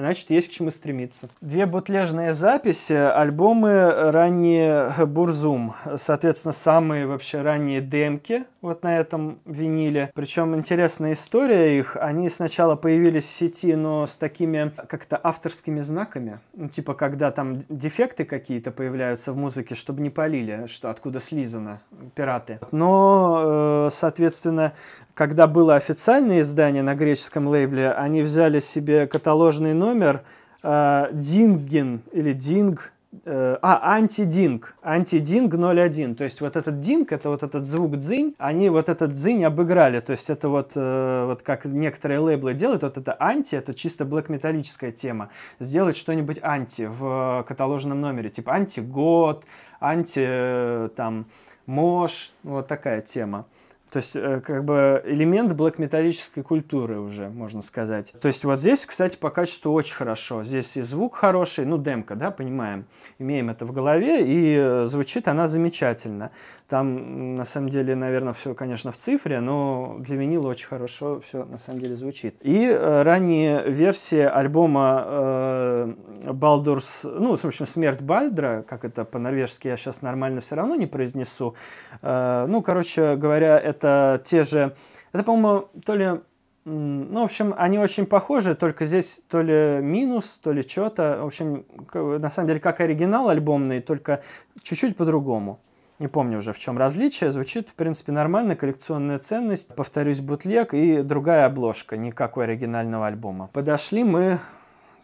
значит, есть к чему стремиться. Две бутлежные записи, альбомы ранние Бурзум, соответственно, самые вообще ранние демки, вот на этом виниле. Причем интересная история их. Они сначала появились в сети, но с такими как-то авторскими знаками. Ну, типа, когда там дефекты какие-то появляются в музыке, чтобы не полили, что откуда слизано пираты. Но, э, соответственно, когда было официальное издание на греческом лейбле, они взяли себе каталожный номер э, Динген или Динг а, антидинг, антидинг 01, то есть вот этот динг, это вот этот звук дзинь, они вот этот дзинь обыграли, то есть это вот, э, вот как некоторые лейблы делают, вот это анти, это чисто блэк-металлическая тема, сделать что-нибудь анти в каталожном номере, типа анти-год, анти, э, там, мож, вот такая тема. То есть, э, как бы, элемент блэкметаллической культуры уже, можно сказать. То есть, вот здесь, кстати, по качеству очень хорошо. Здесь и звук хороший, ну, демка, да, понимаем, имеем это в голове, и э, звучит она замечательно. Там, на самом деле, наверное, все, конечно, в цифре, но для винила очень хорошо все, на самом деле, звучит. И э, ранние версии альбома э, Baldur's, ну, в общем, «Смерть Бальдра», как это по-норвежски я сейчас нормально все равно не произнесу. Э, ну, короче говоря, это это те же... Это, по-моему, то ли... Ну, в общем, они очень похожи, только здесь то ли минус, то ли что-то. В общем, на самом деле, как оригинал альбомный, только чуть-чуть по-другому. Не помню уже, в чем различие. Звучит, в принципе, нормально. Коллекционная ценность, повторюсь, бутлег и другая обложка, никакой оригинального альбома. Подошли мы,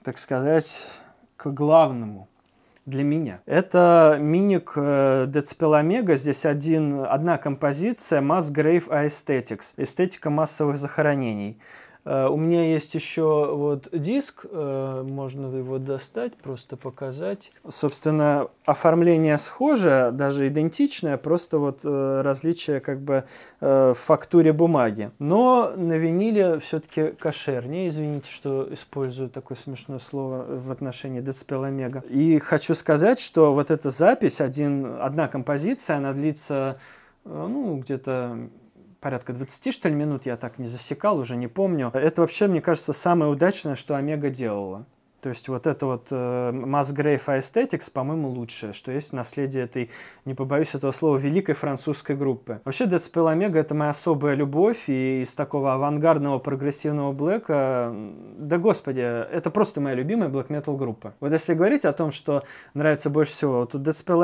так сказать, к главному для меня. Это миник э, Deadspell Omega, здесь один, одна композиция Mass Grave Aesthetics, эстетика массовых захоронений. Э, у меня есть еще вот диск, э, можно его достать, просто показать. Собственно, оформление схоже, даже идентичное, просто вот э, различие как бы в фактуре бумаги. Но на виниле все-таки кошернее, извините, что использую такое смешное слово в отношении Decibel Omega. И хочу сказать, что вот эта запись, один, одна композиция, она длится ну, где-то порядка 20, что ли, минут я так не засекал, уже не помню. Это вообще, мне кажется, самое удачное, что Омега делала. То есть вот это вот э, Musgrave Aesthetics, по-моему, лучшее, что есть наследие этой, не побоюсь этого слова, великой французской группы. Вообще Dead Spell это моя особая любовь, и из такого авангардного прогрессивного блэка, да господи, это просто моя любимая black metal группа. Вот если говорить о том, что нравится больше всего, то Dead Spell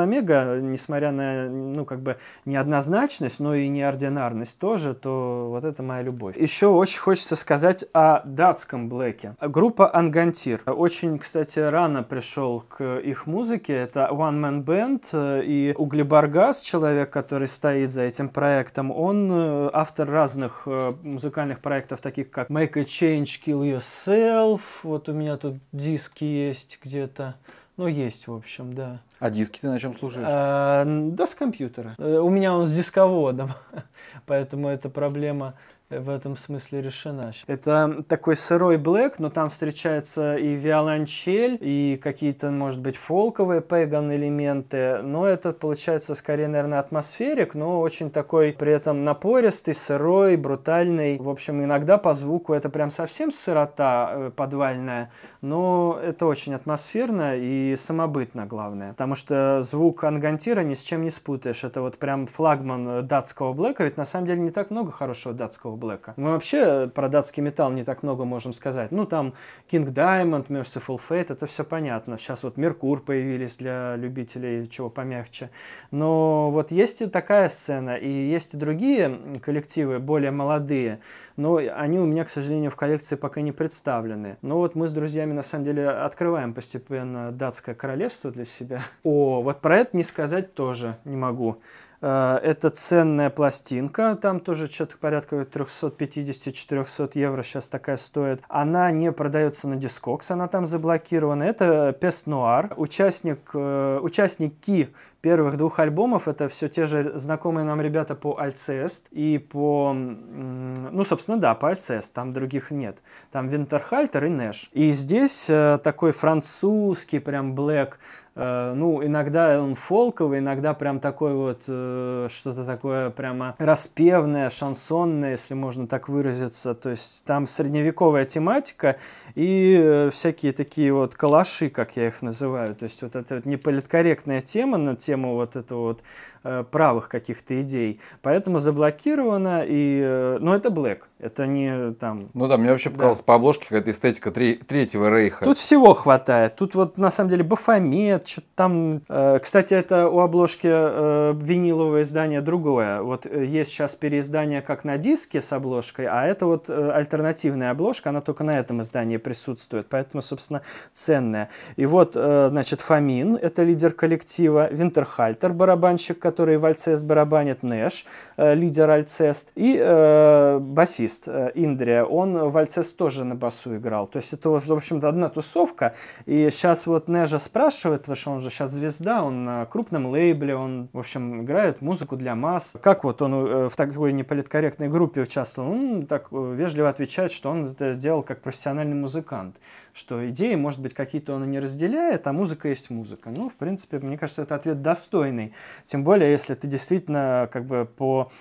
несмотря на, ну, как бы неоднозначность, но и неординарность тоже, то вот это моя любовь. Еще очень хочется сказать о датском блэке. Группа Ангантир очень, кстати, рано пришел к их музыке. Это One Man Band э, и Угли Баргас, человек, который стоит за этим проектом, он э, автор разных э, музыкальных проектов, таких как Make a Change, Kill Yourself. Вот у меня тут диски есть где-то. Ну, есть, в общем, да. А диски ты на чем слушаешь? А, да, с компьютера. У меня он с дисководом, поэтому это проблема в этом смысле решена. Это такой сырой блэк, но там встречается и виолончель, и какие-то, может быть, фолковые пэган элементы, но это получается скорее, наверное, атмосферик, но очень такой при этом напористый, сырой, брутальный. В общем, иногда по звуку это прям совсем сырота э, подвальная, но это очень атмосферно и самобытно, главное. Потому что звук ангантира ни с чем не спутаешь. Это вот прям флагман датского блэка, ведь на самом деле не так много хорошего датского блэка. Мы вообще про датский металл не так много можем сказать. Ну, там King Diamond, Merciful Fate, это все понятно. Сейчас вот Меркур появились для любителей чего помягче. Но вот есть и такая сцена, и есть и другие коллективы, более молодые, но они у меня, к сожалению, в коллекции пока не представлены. Но вот мы с друзьями, на самом деле, открываем постепенно датское королевство для себя. О, вот про это не сказать тоже не могу. Э, это ценная пластинка, там тоже что-то порядка 350-400 евро сейчас такая стоит. Она не продается на Discogs, она там заблокирована. Это Пест Нуар, участник, э, участники первых двух альбомов. Это все те же знакомые нам ребята по Альцест и по... Ну, собственно, да, по Альцест, там других нет. Там Винтерхальтер и Нэш. И здесь э, такой французский прям блэк, э, ну, иногда он фолковый, иногда прям такой вот, э, что-то такое прямо распевное, шансонное, если можно так выразиться. То есть там средневековая тематика и всякие такие вот калаши, как я их называю. То есть вот эта вот неполиткорректная тема, над тему вот эту вот Э, правых каких-то идей. Поэтому заблокировано, и, э, но ну, это блэк, это не там... Ну да, мне вообще показалось да. по обложке какая-то эстетика Третьего Рейха. Тут всего хватает, тут вот на самом деле Бафомет, что-то там... Э, кстати, это у обложки винилового издания другое. Вот есть сейчас переиздание как на диске с обложкой, а это вот альтернативная обложка, она только на этом издании присутствует, поэтому, собственно, ценная. И вот, значит, Фомин, это лидер коллектива, Винтерхальтер, барабанщик, который в барабанит, Нэш, э, лидер альцест, и э, басист э, Индрия, он вальцест тоже на басу играл. То есть это, в общем-то, одна тусовка. И сейчас вот Нэша спрашивают, потому что он же сейчас звезда, он на крупном лейбле, он, в общем, играет музыку для масс. Как вот он э, в такой неполиткорректной группе участвовал? Он так вежливо отвечает, что он это делал как профессиональный музыкант что идеи, может быть, какие-то он и не разделяет, а музыка есть музыка. Ну, в принципе, мне кажется, это ответ достойный. Тем более, если ты действительно как бы по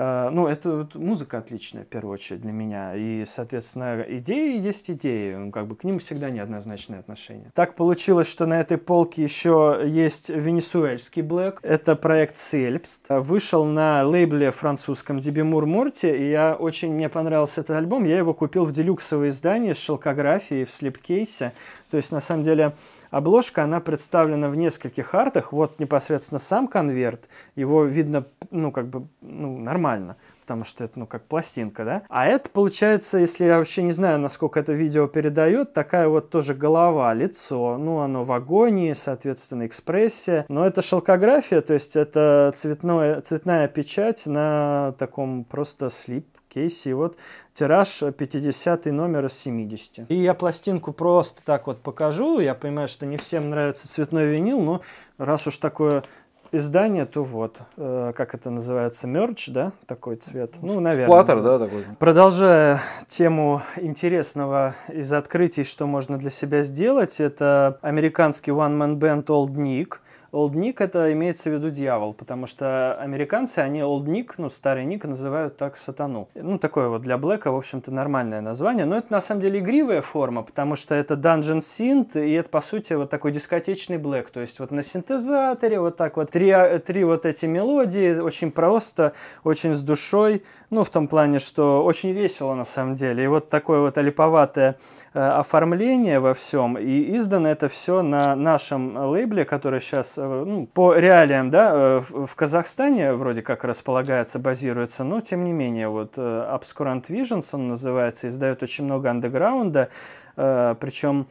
Э, ну, это вот музыка отличная, в первую очередь, для меня. И, соответственно, идеи есть идеи. Как бы к ним всегда неоднозначные отношения. Так получилось, что на этой полке еще есть венесуэльский блэк. Это проект Сельпст. Вышел на лейбле французском Дебимур Морти, и я очень мне понравился этот альбом. Я его купил в делюксовое издание с шелкографией в слепкейсе. То есть, на самом деле, обложка, она представлена в нескольких артах. Вот непосредственно сам конверт. Его видно, ну, как бы, ну, нормально нормально потому что это, ну, как пластинка, да? А это, получается, если я вообще не знаю, насколько это видео передает, такая вот тоже голова, лицо, ну, оно в агонии, соответственно, экспрессия, но это шелкография, то есть это цветное, цветная печать на таком просто слип кейсе, и вот тираж 50 номер из 70. И я пластинку просто так вот покажу, я понимаю, что не всем нравится цветной винил, но раз уж такое издание, то вот, э, как это называется, мерч, да, такой цвет. Ну, наверное. Сплаттер, да, такой. Продолжая тему интересного из открытий, что можно для себя сделать, это американский one-man band Old Nick – Олдник это имеется в виду дьявол, потому что американцы, они олдник, ну, старый ник, называют так сатану. Ну, такое вот для Блэка, в общем-то, нормальное название. Но это на самом деле игривая форма, потому что это Dungeon Synth, и это, по сути, вот такой дискотечный Блэк. То есть вот на синтезаторе вот так вот три, три вот эти мелодии, очень просто, очень с душой, ну, в том плане, что очень весело на самом деле. И вот такое вот олиповатое э, оформление во всем, и издано это все на нашем лейбле, который сейчас Э, ну, по реалиям, да, э, в Казахстане вроде как располагается, базируется, но тем не менее, вот э, Obscurant Visions он называется, издает очень много андеграунда, причем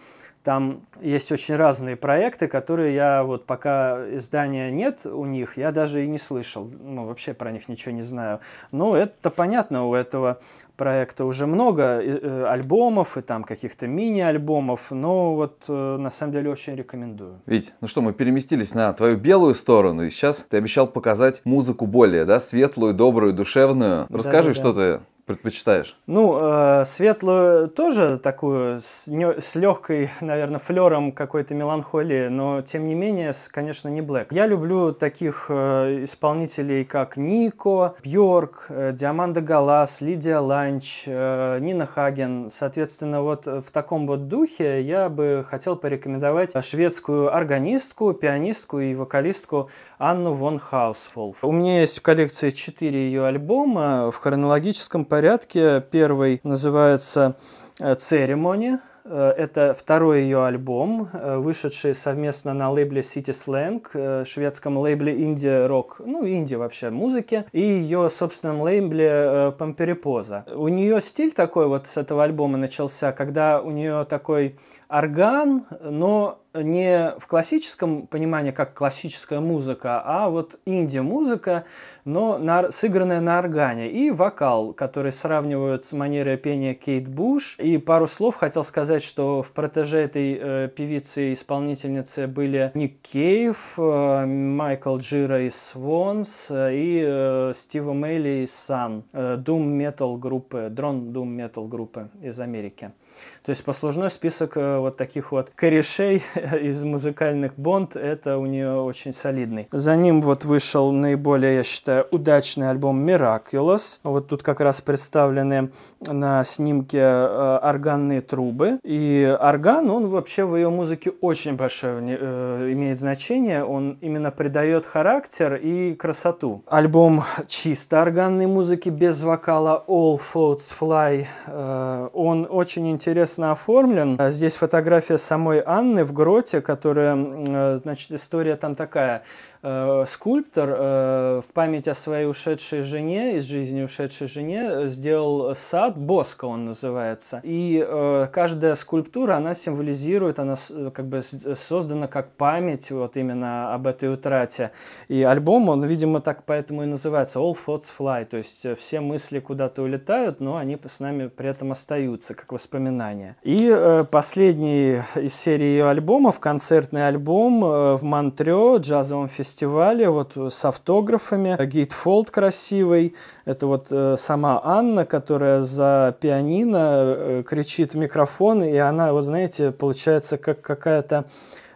там есть очень разные проекты, которые я вот пока издания нет у них, я даже и не слышал. Ну, вообще про них ничего не знаю. Ну, это понятно, у этого проекта уже много э, альбомов и там каких-то мини-альбомов, но вот э, на самом деле очень рекомендую. Вить, ну что, мы переместились на твою белую сторону, и сейчас ты обещал показать музыку более, да, светлую, добрую, душевную. Расскажи, да, да, что ты предпочитаешь? Ну, э, светлую тоже такую, с, не, с легкой, наверное, флером какой-то меланхолии, но тем не менее, с, конечно, не Black. Я люблю таких э, исполнителей, как Нико, Бьорк, э, Диаманда Галас, Лидия Ланч, э, Нина Хаген. Соответственно, вот в таком вот духе я бы хотел порекомендовать шведскую органистку, пианистку и вокалистку Анну Вон Хаусфолд. У меня есть в коллекции четыре ее альбома в хронологическом порядке порядке. Первый называется э, «Церемония». Э, это второй ее альбом, э, вышедший совместно на лейбле City Slang, шведском лейбле инди-рок, ну, инди вообще музыки, и ее собственном лейбле Памперепоза. У нее стиль такой вот с этого альбома начался, когда у нее такой орган, но не в классическом понимании, как классическая музыка, а вот инди-музыка, но на, сыгранная на органе. И вокал, который сравнивают с манерой пения Кейт Буш. И пару слов хотел сказать, что в протеже этой э, певицы и исполнительницы были Ник Кейв, э, Майкл Джира из Свонс э, и э, Стива Мейли из Сан, э, Doom Metal группы, дрон Doom Metal группы из Америки. То есть послужной список э, вот таких вот корешей из музыкальных бонд, это у нее очень солидный. За ним вот вышел наиболее, я считаю, удачный альбом Miraculous. Вот тут как раз представлены на снимке э, органные трубы. И орган, он вообще в ее музыке очень большое э, имеет значение. Он именно придает характер и красоту. Альбом чисто органной музыки, без вокала All Thoughts Fly. Он очень интересный интересно оформлен. А здесь фотография самой Анны в гроте, которая, э, значит, история там такая. Э, скульптор э, в память о своей ушедшей жене, из жизни ушедшей жене, сделал сад, Боско он называется. И каждая скульптура, она символизирует, она как бы создана как память вот именно об этой утрате. И альбом, он, видимо, так поэтому и называется All Thoughts Fly, то есть все мысли куда-то улетают, но они с нами при этом остаются, как воспоминания внимание. И э, последний из серии ее альбомов, концертный альбом э, в Монтрео, джазовом фестивале, вот э, с автографами. Гейтфолд красивый, это вот э, сама Анна, которая за пианино э, кричит в микрофон, и она, вот знаете, получается как какая-то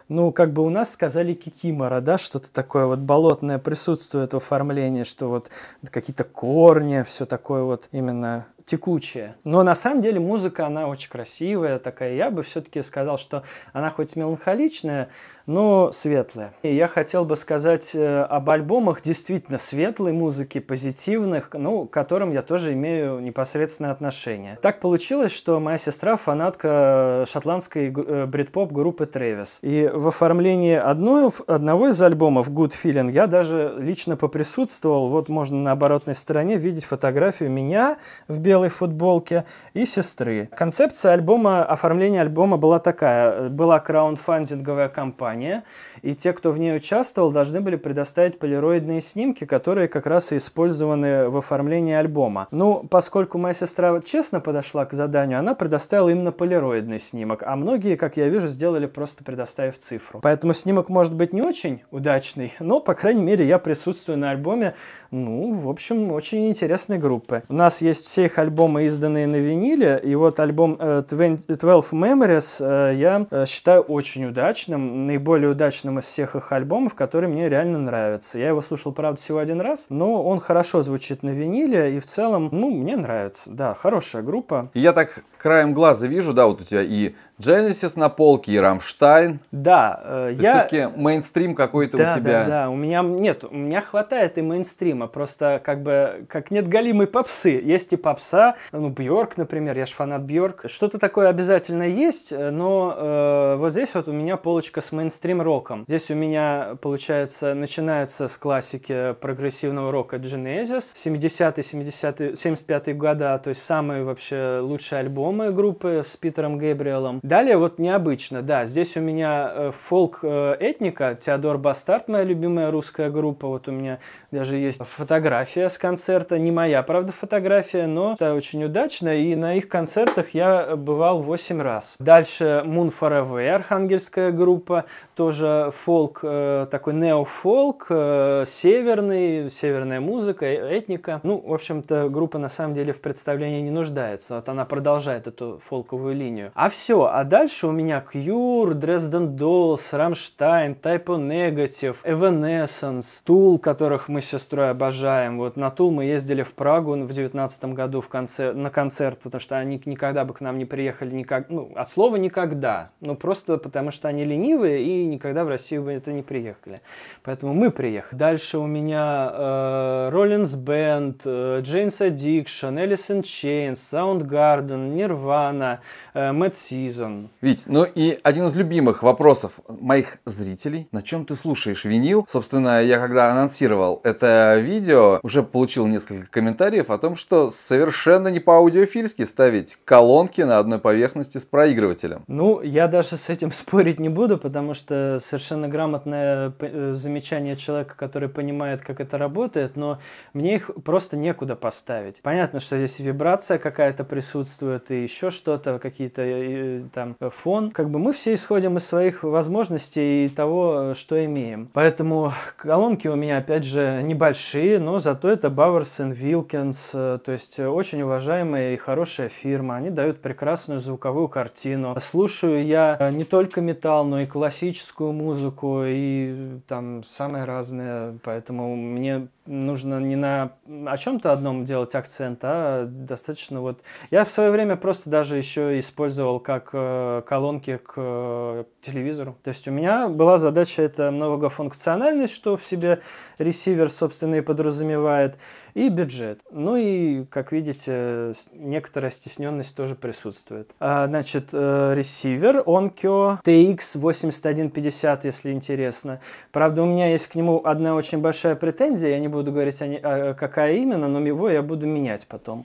ну, как бы у нас сказали кикимора, да, что-то такое вот болотное присутствует в оформлении, что вот какие-то корни, все такое вот именно текучая. Но на самом деле музыка, она очень красивая такая. Я бы все-таки сказал, что она хоть меланхоличная, но светлые. И я хотел бы сказать э, об альбомах действительно светлой музыки, позитивных, ну, к которым я тоже имею непосредственное отношение. Так получилось, что моя сестра фанатка э, шотландской э, брит-поп группы Трэвис. И в оформлении одной, одного из альбомов Good Feeling я даже лично поприсутствовал. Вот можно на оборотной стороне видеть фотографию меня в белой футболке и сестры. Концепция альбома, оформление альбома была такая. Была краундфандинговая кампания компания, и те, кто в ней участвовал, должны были предоставить полироидные снимки, которые как раз и использованы в оформлении альбома. Ну, поскольку моя сестра честно подошла к заданию, она предоставила именно полироидный снимок, а многие, как я вижу, сделали просто предоставив цифру. Поэтому снимок может быть не очень удачный, но, по крайней мере, я присутствую на альбоме, ну, в общем, очень интересной группы. У нас есть все их альбомы, изданные на виниле, и вот альбом 12 э, Memories э, я э, считаю очень удачным, наиболее удачным из всех их альбомов, который мне реально нравится. Я его слушал, правда, всего один раз, но он хорошо звучит на виниле, и в целом, ну, мне нравится. Да, хорошая группа. И я так краем глаза вижу, да, вот у тебя и Genesis на полке, и Рамштайн. Да, э, я... Все-таки мейнстрим какой-то да, у тебя. Да, да, у меня нет, у меня хватает и мейнстрима, просто как бы, как нет голимой попсы. Есть и попса, ну, Бьорк, например, я же фанат Бьорк. Что-то такое обязательно есть, э, но э, вот здесь вот у меня полочка с мейнстримом мейнстрим-роком. Здесь у меня, получается, начинается с классики прогрессивного рока Genesis, 70-е, 70-е, 75 года, то есть самые вообще лучшие альбомы группы с Питером Гэбриэлом. Далее вот необычно, да, здесь у меня э, фолк э, этника, Теодор Бастарт, моя любимая русская группа, вот у меня даже есть фотография с концерта, не моя, правда, фотография, но это очень удачно, и на их концертах я бывал 8 раз. Дальше Moon Forever, архангельская группа, тоже фолк, э, такой неофолк, э, северный, северная музыка, э, этника. Ну, в общем-то, группа на самом деле в представлении не нуждается, вот она продолжает эту фолковую линию. А все, а дальше у меня Кьюр, Дрезден Доллс, Рамштайн, тайпо негатив Evanescence, Тул, которых мы с сестрой обожаем. Вот на Тул мы ездили в Прагу в девятнадцатом году в конце, на концерт, потому что они никогда бы к нам не приехали, никак, ну, от слова никогда, но ну, просто потому что они ленивые и никогда в Россию бы это не приехали. Поэтому мы приехали. Дальше у меня Роллинс Бенд, Джейнс Аддикшн, Элисон Чейнс, Саундгарден, Нирвана, Мэтт Сизон. Вить, ну и один из любимых вопросов моих зрителей. На чем ты слушаешь винил? Собственно, я когда анонсировал это видео, уже получил несколько комментариев о том, что совершенно не по-аудиофильски ставить колонки на одной поверхности с проигрывателем. Ну, я даже с этим спорить не буду, потому что что совершенно грамотное э, замечание человека, который понимает, как это работает, но мне их просто некуда поставить. Понятно, что здесь вибрация какая-то присутствует и еще что-то, какие-то э, э, там фон. Как бы мы все исходим из своих возможностей и того, что имеем. Поэтому колонки у меня, опять же, небольшие, но зато это Баверсон, Wilkins, то есть очень уважаемая и хорошая фирма. Они дают прекрасную звуковую картину. Слушаю я не только металл, но и классический классическую музыку и э, там самое разное. Поэтому мне нужно не на о чем-то одном делать акцент, а достаточно вот... Я в свое время просто даже еще использовал как э, колонки к э, телевизору. То есть у меня была задача это многофункциональность, что в себе ресивер, собственно, и подразумевает, и бюджет. Ну и, как видите, некоторая стесненность тоже присутствует. А, значит, э, ресивер Onkyo TX8150, если интересно. Правда, у меня есть к нему одна очень большая претензия, я не буду буду говорить, о не, о, какая именно, но его я буду менять потом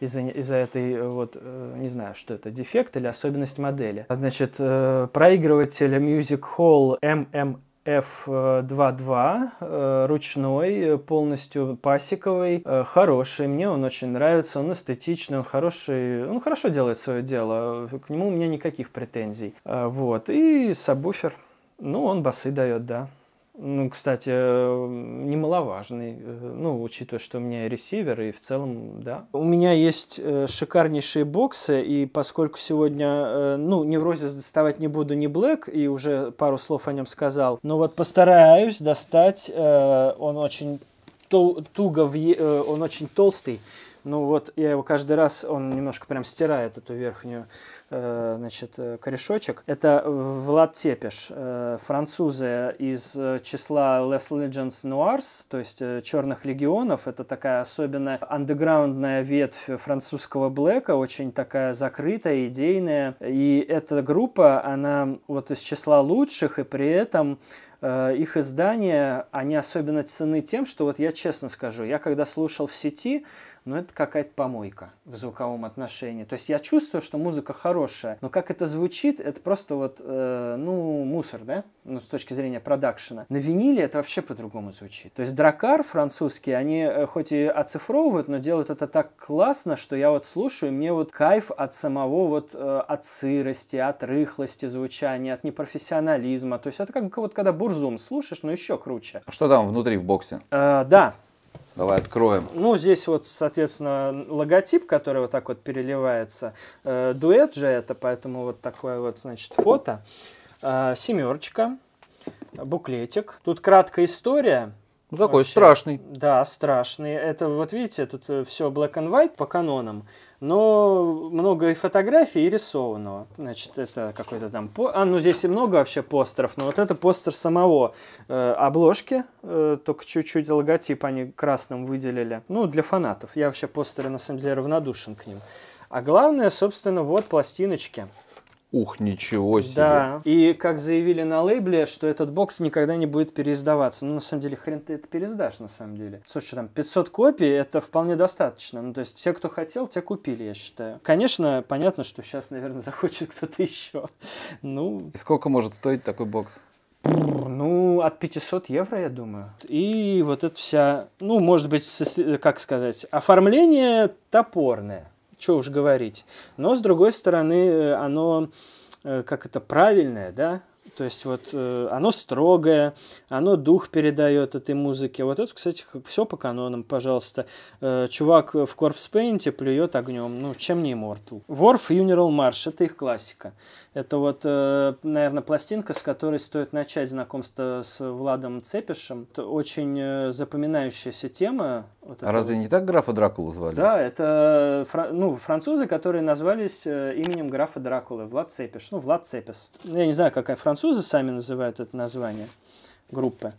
из-за из этой, э, вот, э, не знаю, что это, дефект или особенность модели. Значит, э, проигрыватель Music Hall MMF 22 ручной, полностью пасековый, хороший, мне он очень нравится, он эстетичный, он хороший, он хорошо делает свое дело, к нему у меня никаких претензий. Вот, и сабвуфер, ну, он басы дает, да. Ну, кстати, эм, немаловажный, э, ну, учитывая, что у меня и ресивер, и в целом, да. У меня есть э, шикарнейшие боксы, и поскольку сегодня, э, ну, неврозис доставать не буду ни Блэк, и уже пару слов о нем сказал, но вот постараюсь достать, он очень туго, он очень толстый, ну вот я его каждый раз, он немножко прям стирает эту верхнюю, э, значит, э, корешочек. Это Влад Тепеш, э, французы из числа Les Legends Noirs, то есть Черных Легионов. Это такая особенная андеграундная ветвь французского блэка, очень такая закрытая, идейная. И эта группа, она вот из числа лучших, и при этом их издания, они особенно ценны тем, что вот я честно скажу, я когда слушал в сети, но это какая-то помойка в звуковом отношении. То есть я чувствую, что музыка хорошая, но как это звучит, это просто вот, э, ну, мусор, да? Ну, с точки зрения продакшена. На виниле это вообще по-другому звучит. То есть дракар французский они э, хоть и оцифровывают, но делают это так классно, что я вот слушаю, мне вот кайф от самого вот, э, от сырости, от рыхлости звучания, от непрофессионализма. То есть это как вот когда Бурзум слушаешь, но еще круче. А что там внутри в боксе? Э, да, Давай откроем. Ну, здесь вот, соответственно, логотип, который вот так вот переливается. Э, дуэт же это, поэтому вот такое вот, значит, фото. Э, семерочка, буклетик. Тут краткая история. Ну, такой Вообще, страшный. Да, страшный. Это вот видите, тут э, все black and white по канонам, но много и фотографий, и рисованного. Значит, это какой-то там... По... А, ну здесь и много вообще постеров, но вот это постер самого э, обложки, э, только чуть-чуть логотип они красным выделили. Ну, для фанатов. Я вообще постеры, на самом деле, равнодушен к ним. А главное, собственно, вот пластиночки. Ух, ничего себе. Да, и как заявили на лейбле, что этот бокс никогда не будет переиздаваться. Ну, на самом деле, хрен ты это переиздашь, на самом деле. Слушай, там 500 копий, это вполне достаточно. Ну, то есть, все, кто хотел, те купили, я считаю. Конечно, понятно, что сейчас, наверное, захочет кто-то еще. Ну... И сколько может стоить такой бокс? Ну, от 500 евро, я думаю. И вот это вся, ну, может быть, как сказать, оформление топорное что уж говорить. Но, с другой стороны, э, оно э, как это правильное, да, то есть вот э, оно строгое, оно дух передает этой музыке. Вот это, кстати, все по канонам, пожалуйста. Э, чувак в Corpse Пейнте плюет огнем. Ну, чем не Immortal? War Funeral March, это их классика. Это вот, э, наверное, пластинка, с которой стоит начать знакомство с Владом Цепишем. Это очень запоминающаяся тема. Вот а разве не так графа Дракулу звали? Да, это фра- ну, французы, которые назвались именем графа Дракулы, Влад Цепиш. Ну, Влад Цепис. Я не знаю, какая француз французы сами называют это название группы.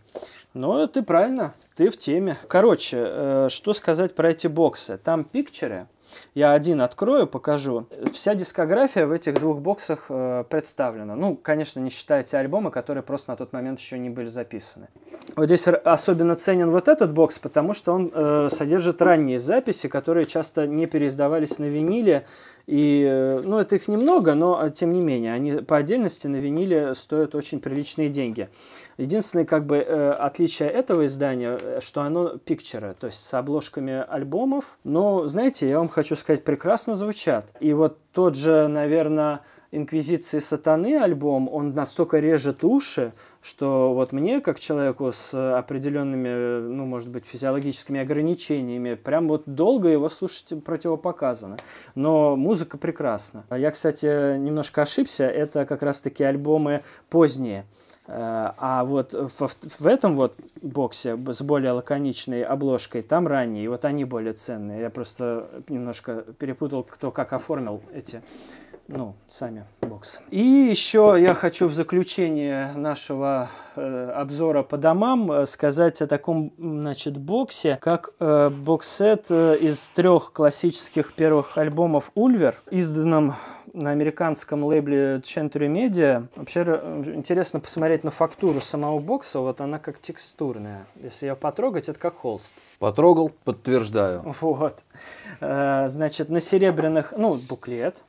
Но ты правильно, ты в теме. Короче, э, что сказать про эти боксы? Там пикчеры, я один открою, покажу. Вся дискография в этих двух боксах э, представлена. Ну, конечно, не считая те альбомы, которые просто на тот момент еще не были записаны. Вот здесь особенно ценен вот этот бокс, потому что он э, содержит ранние записи, которые часто не переиздавались на виниле, и, э, ну, это их немного, но а, тем не менее, они по отдельности на виниле стоят очень приличные деньги. Единственное, как бы, э, отличие этого издания, э, что оно пикчера, то есть с обложками альбомов. Но, знаете, я вам хочу сказать, прекрасно звучат. И вот тот же, наверное, «Инквизиции сатаны» альбом, он настолько режет уши, что вот мне, как человеку с э, определенными, э, ну, может быть, физиологическими ограничениями, прям вот долго его слушать противопоказано. Но музыка прекрасна. А я, кстати, немножко ошибся, это как раз-таки альбомы поздние. Э, а вот в, в этом вот боксе с более лаконичной обложкой, там ранние, вот они более ценные. Я просто немножко перепутал, кто как оформил эти ну, сами боксы. И еще я хочу в заключение нашего э, обзора по домам э, сказать о таком, значит, боксе, как э, боксет э, из трех классических первых альбомов Ульвер, изданном на американском лейбле Century Media. Вообще э, интересно посмотреть на фактуру самого бокса, вот она как текстурная. Если ее потрогать, это как холст. Потрогал, подтверждаю. Вот. Э, значит, на серебряных, ну, буклет,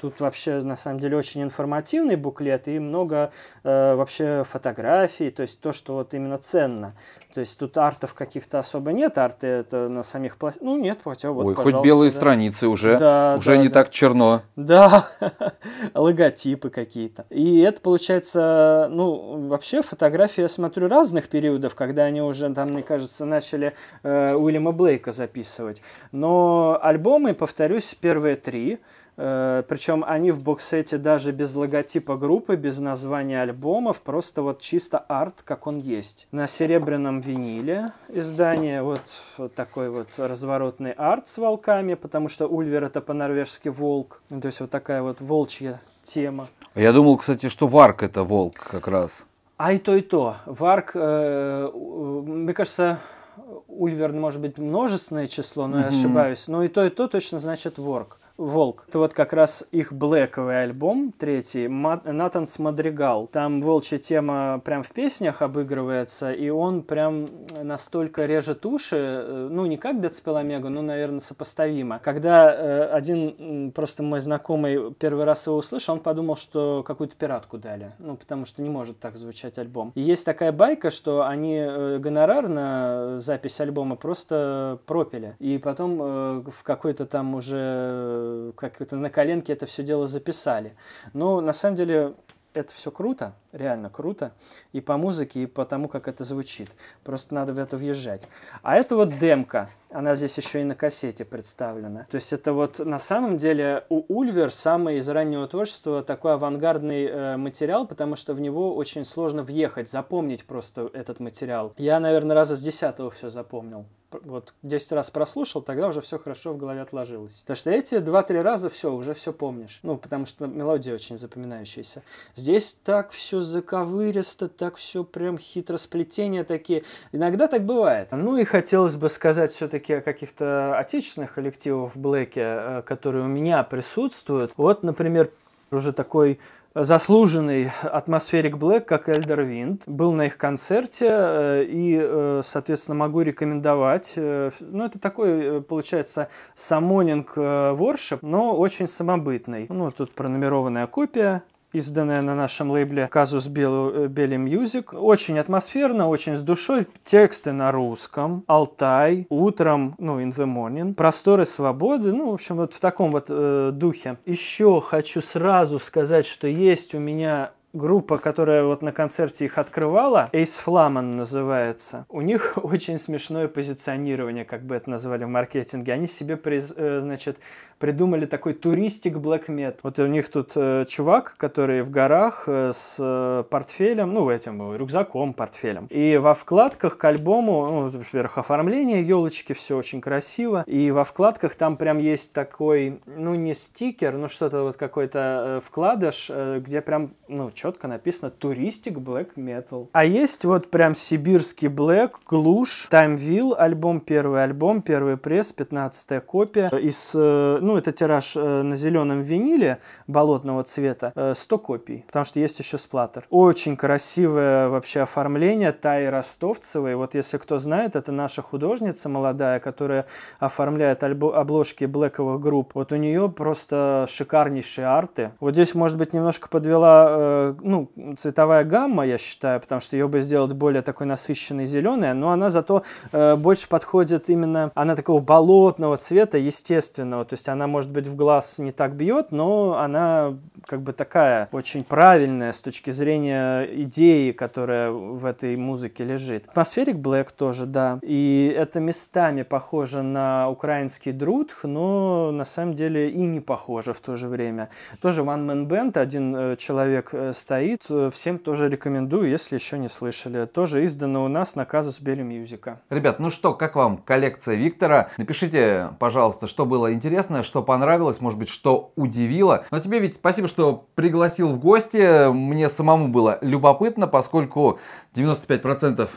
Тут вообще, на самом деле, очень информативный буклет и много э, вообще фотографий, то есть то, что вот именно ценно. То есть тут артов каких-то особо нет, арты это на самих пластинах. Ну нет, хотя вот, Ой, хоть белые да. страницы уже, да, уже да, не да. так черно. Да, логотипы какие-то. И это получается, ну, вообще фотографии я смотрю разных периодов, когда они уже там, мне кажется, начали э, Уильяма Блейка записывать. Но альбомы, повторюсь, первые три – Э, Причем они в боксете даже без логотипа группы, без названия альбомов, просто вот чисто арт, как он есть. На серебряном виниле издание, вот, вот такой вот разворотный арт с волками, потому что Ульвер это по-норвежски волк. То есть вот такая вот волчья тема. Я думал, кстати, что Варк это волк как раз. А и то, и то. Варк, э, мне кажется, Ульвер может быть множественное число, но mm-hmm. я ошибаюсь. Но и то, и то точно значит ворк. Волк. Это вот как раз их блэковый альбом, третий, Натанс Мадригал. Там волчья тема прям в песнях обыгрывается, и он прям настолько режет уши, э, ну, не как Децпел Омега, но, наверное, сопоставимо. Когда э, один просто мой знакомый первый раз его услышал, он подумал, что какую-то пиратку дали, ну, потому что не может так звучать альбом. И есть такая байка, что они э, гонорар на запись альбома просто пропили, и потом э, в какой-то там уже Э, как это на коленке это все дело записали. Но на самом деле это все круто, реально круто. И по музыке, и по тому, как это звучит. Просто надо в это въезжать. А это вот демка. Она здесь еще и на кассете представлена. То есть это вот на самом деле у Ульвер самый из раннего творчества такой авангардный э, материал, потому что в него очень сложно въехать, запомнить просто этот материал. Я, наверное, раза с десятого все запомнил вот 10 раз прослушал, тогда уже все хорошо в голове отложилось. Потому что эти два-три раза все, уже все помнишь. Ну, потому что мелодия очень запоминающаяся. Здесь так все все заковыристо, так все прям хитросплетения такие. Иногда так бывает. Ну и хотелось бы сказать все-таки о каких-то отечественных коллективах в Блэке, э, которые у меня присутствуют. Вот, например, уже такой заслуженный атмосферик Блэк, как Эльдер Винд. Был на их концерте э, и, э, соответственно, могу рекомендовать. Ну, это такой, получается, самонинг воршип, но очень самобытный. Ну, тут пронумерованная копия изданная на нашем лейбле «Казус э, Белли Мьюзик». Очень атмосферно, очень с душой. Тексты на русском, Алтай, утром, ну, in the morning, просторы свободы, ну, в общем, вот в таком вот э, духе. Еще хочу сразу сказать, что есть у меня группа, которая вот на концерте их открывала, Ace Flaman называется, у них очень смешное позиционирование, как бы это назвали в маркетинге. Они себе, э, значит, придумали такой туристик Black Met. Вот у них тут э, чувак, который в горах э, с портфелем, ну, этим рюкзаком, портфелем. И во вкладках к альбому, ну, во-первых, оформление елочки, все очень красиво. И во вкладках там прям есть такой, ну, не стикер, но что-то вот какой-то вкладыш, где прям, ну, четко написано туристик black metal. А есть вот прям сибирский black, глуш, таймвилл, альбом, первый альбом, первый пресс, 15 копия. Из, э, ну, это тираж э, на зеленом виниле болотного цвета, 100 э, копий, потому что есть еще сплаттер. Очень красивое вообще оформление Таи Ростовцевой. Вот если кто знает, это наша художница молодая, которая оформляет обложки блэковых групп. Вот у нее просто шикарнейшие арты. Вот здесь, может быть, немножко подвела ну, цветовая гамма, я считаю, потому что ее бы сделать более такой насыщенной зеленой, но она зато э, больше подходит именно, она такого болотного цвета, естественного, то есть она, может быть, в глаз не так бьет, но она как бы такая очень правильная с точки зрения идеи, которая в этой музыке лежит. Атмосферик Black тоже, да, и это местами похоже на украинский друдх, но на самом деле и не похоже в то же время. Тоже One Man Band, один э, человек э, стоит, э, всем тоже рекомендую, если еще не слышали. Тоже издано у нас на Казус Бели Мьюзика. Ребят, ну что, как вам коллекция Виктора? Напишите, пожалуйста, что было интересно, что понравилось, может быть, что удивило. Но ну, а тебе ведь спасибо, что пригласил в гости. Мне самому было любопытно, поскольку 95%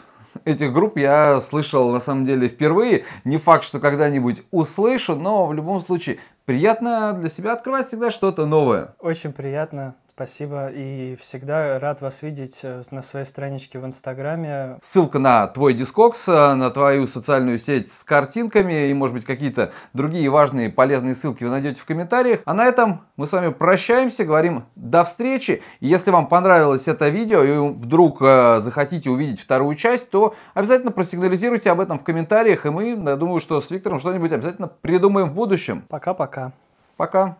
этих групп я слышал на самом деле впервые. Не факт, что когда-нибудь услышу, но в любом случае приятно для себя открывать всегда что-то новое. Очень приятно. Спасибо, и всегда рад вас видеть э, на своей страничке в Инстаграме. Ссылка на твой Дискокс, э, на твою социальную сеть с картинками и, может быть, какие-то другие важные полезные ссылки вы найдете в комментариях. А на этом мы с вами прощаемся, говорим до встречи. И если вам понравилось это видео и вдруг э, захотите увидеть вторую часть, то обязательно просигнализируйте об этом в комментариях, и мы, я думаю, что с Виктором что-нибудь обязательно придумаем в будущем. Пока-пока. Пока. -пока. Пока.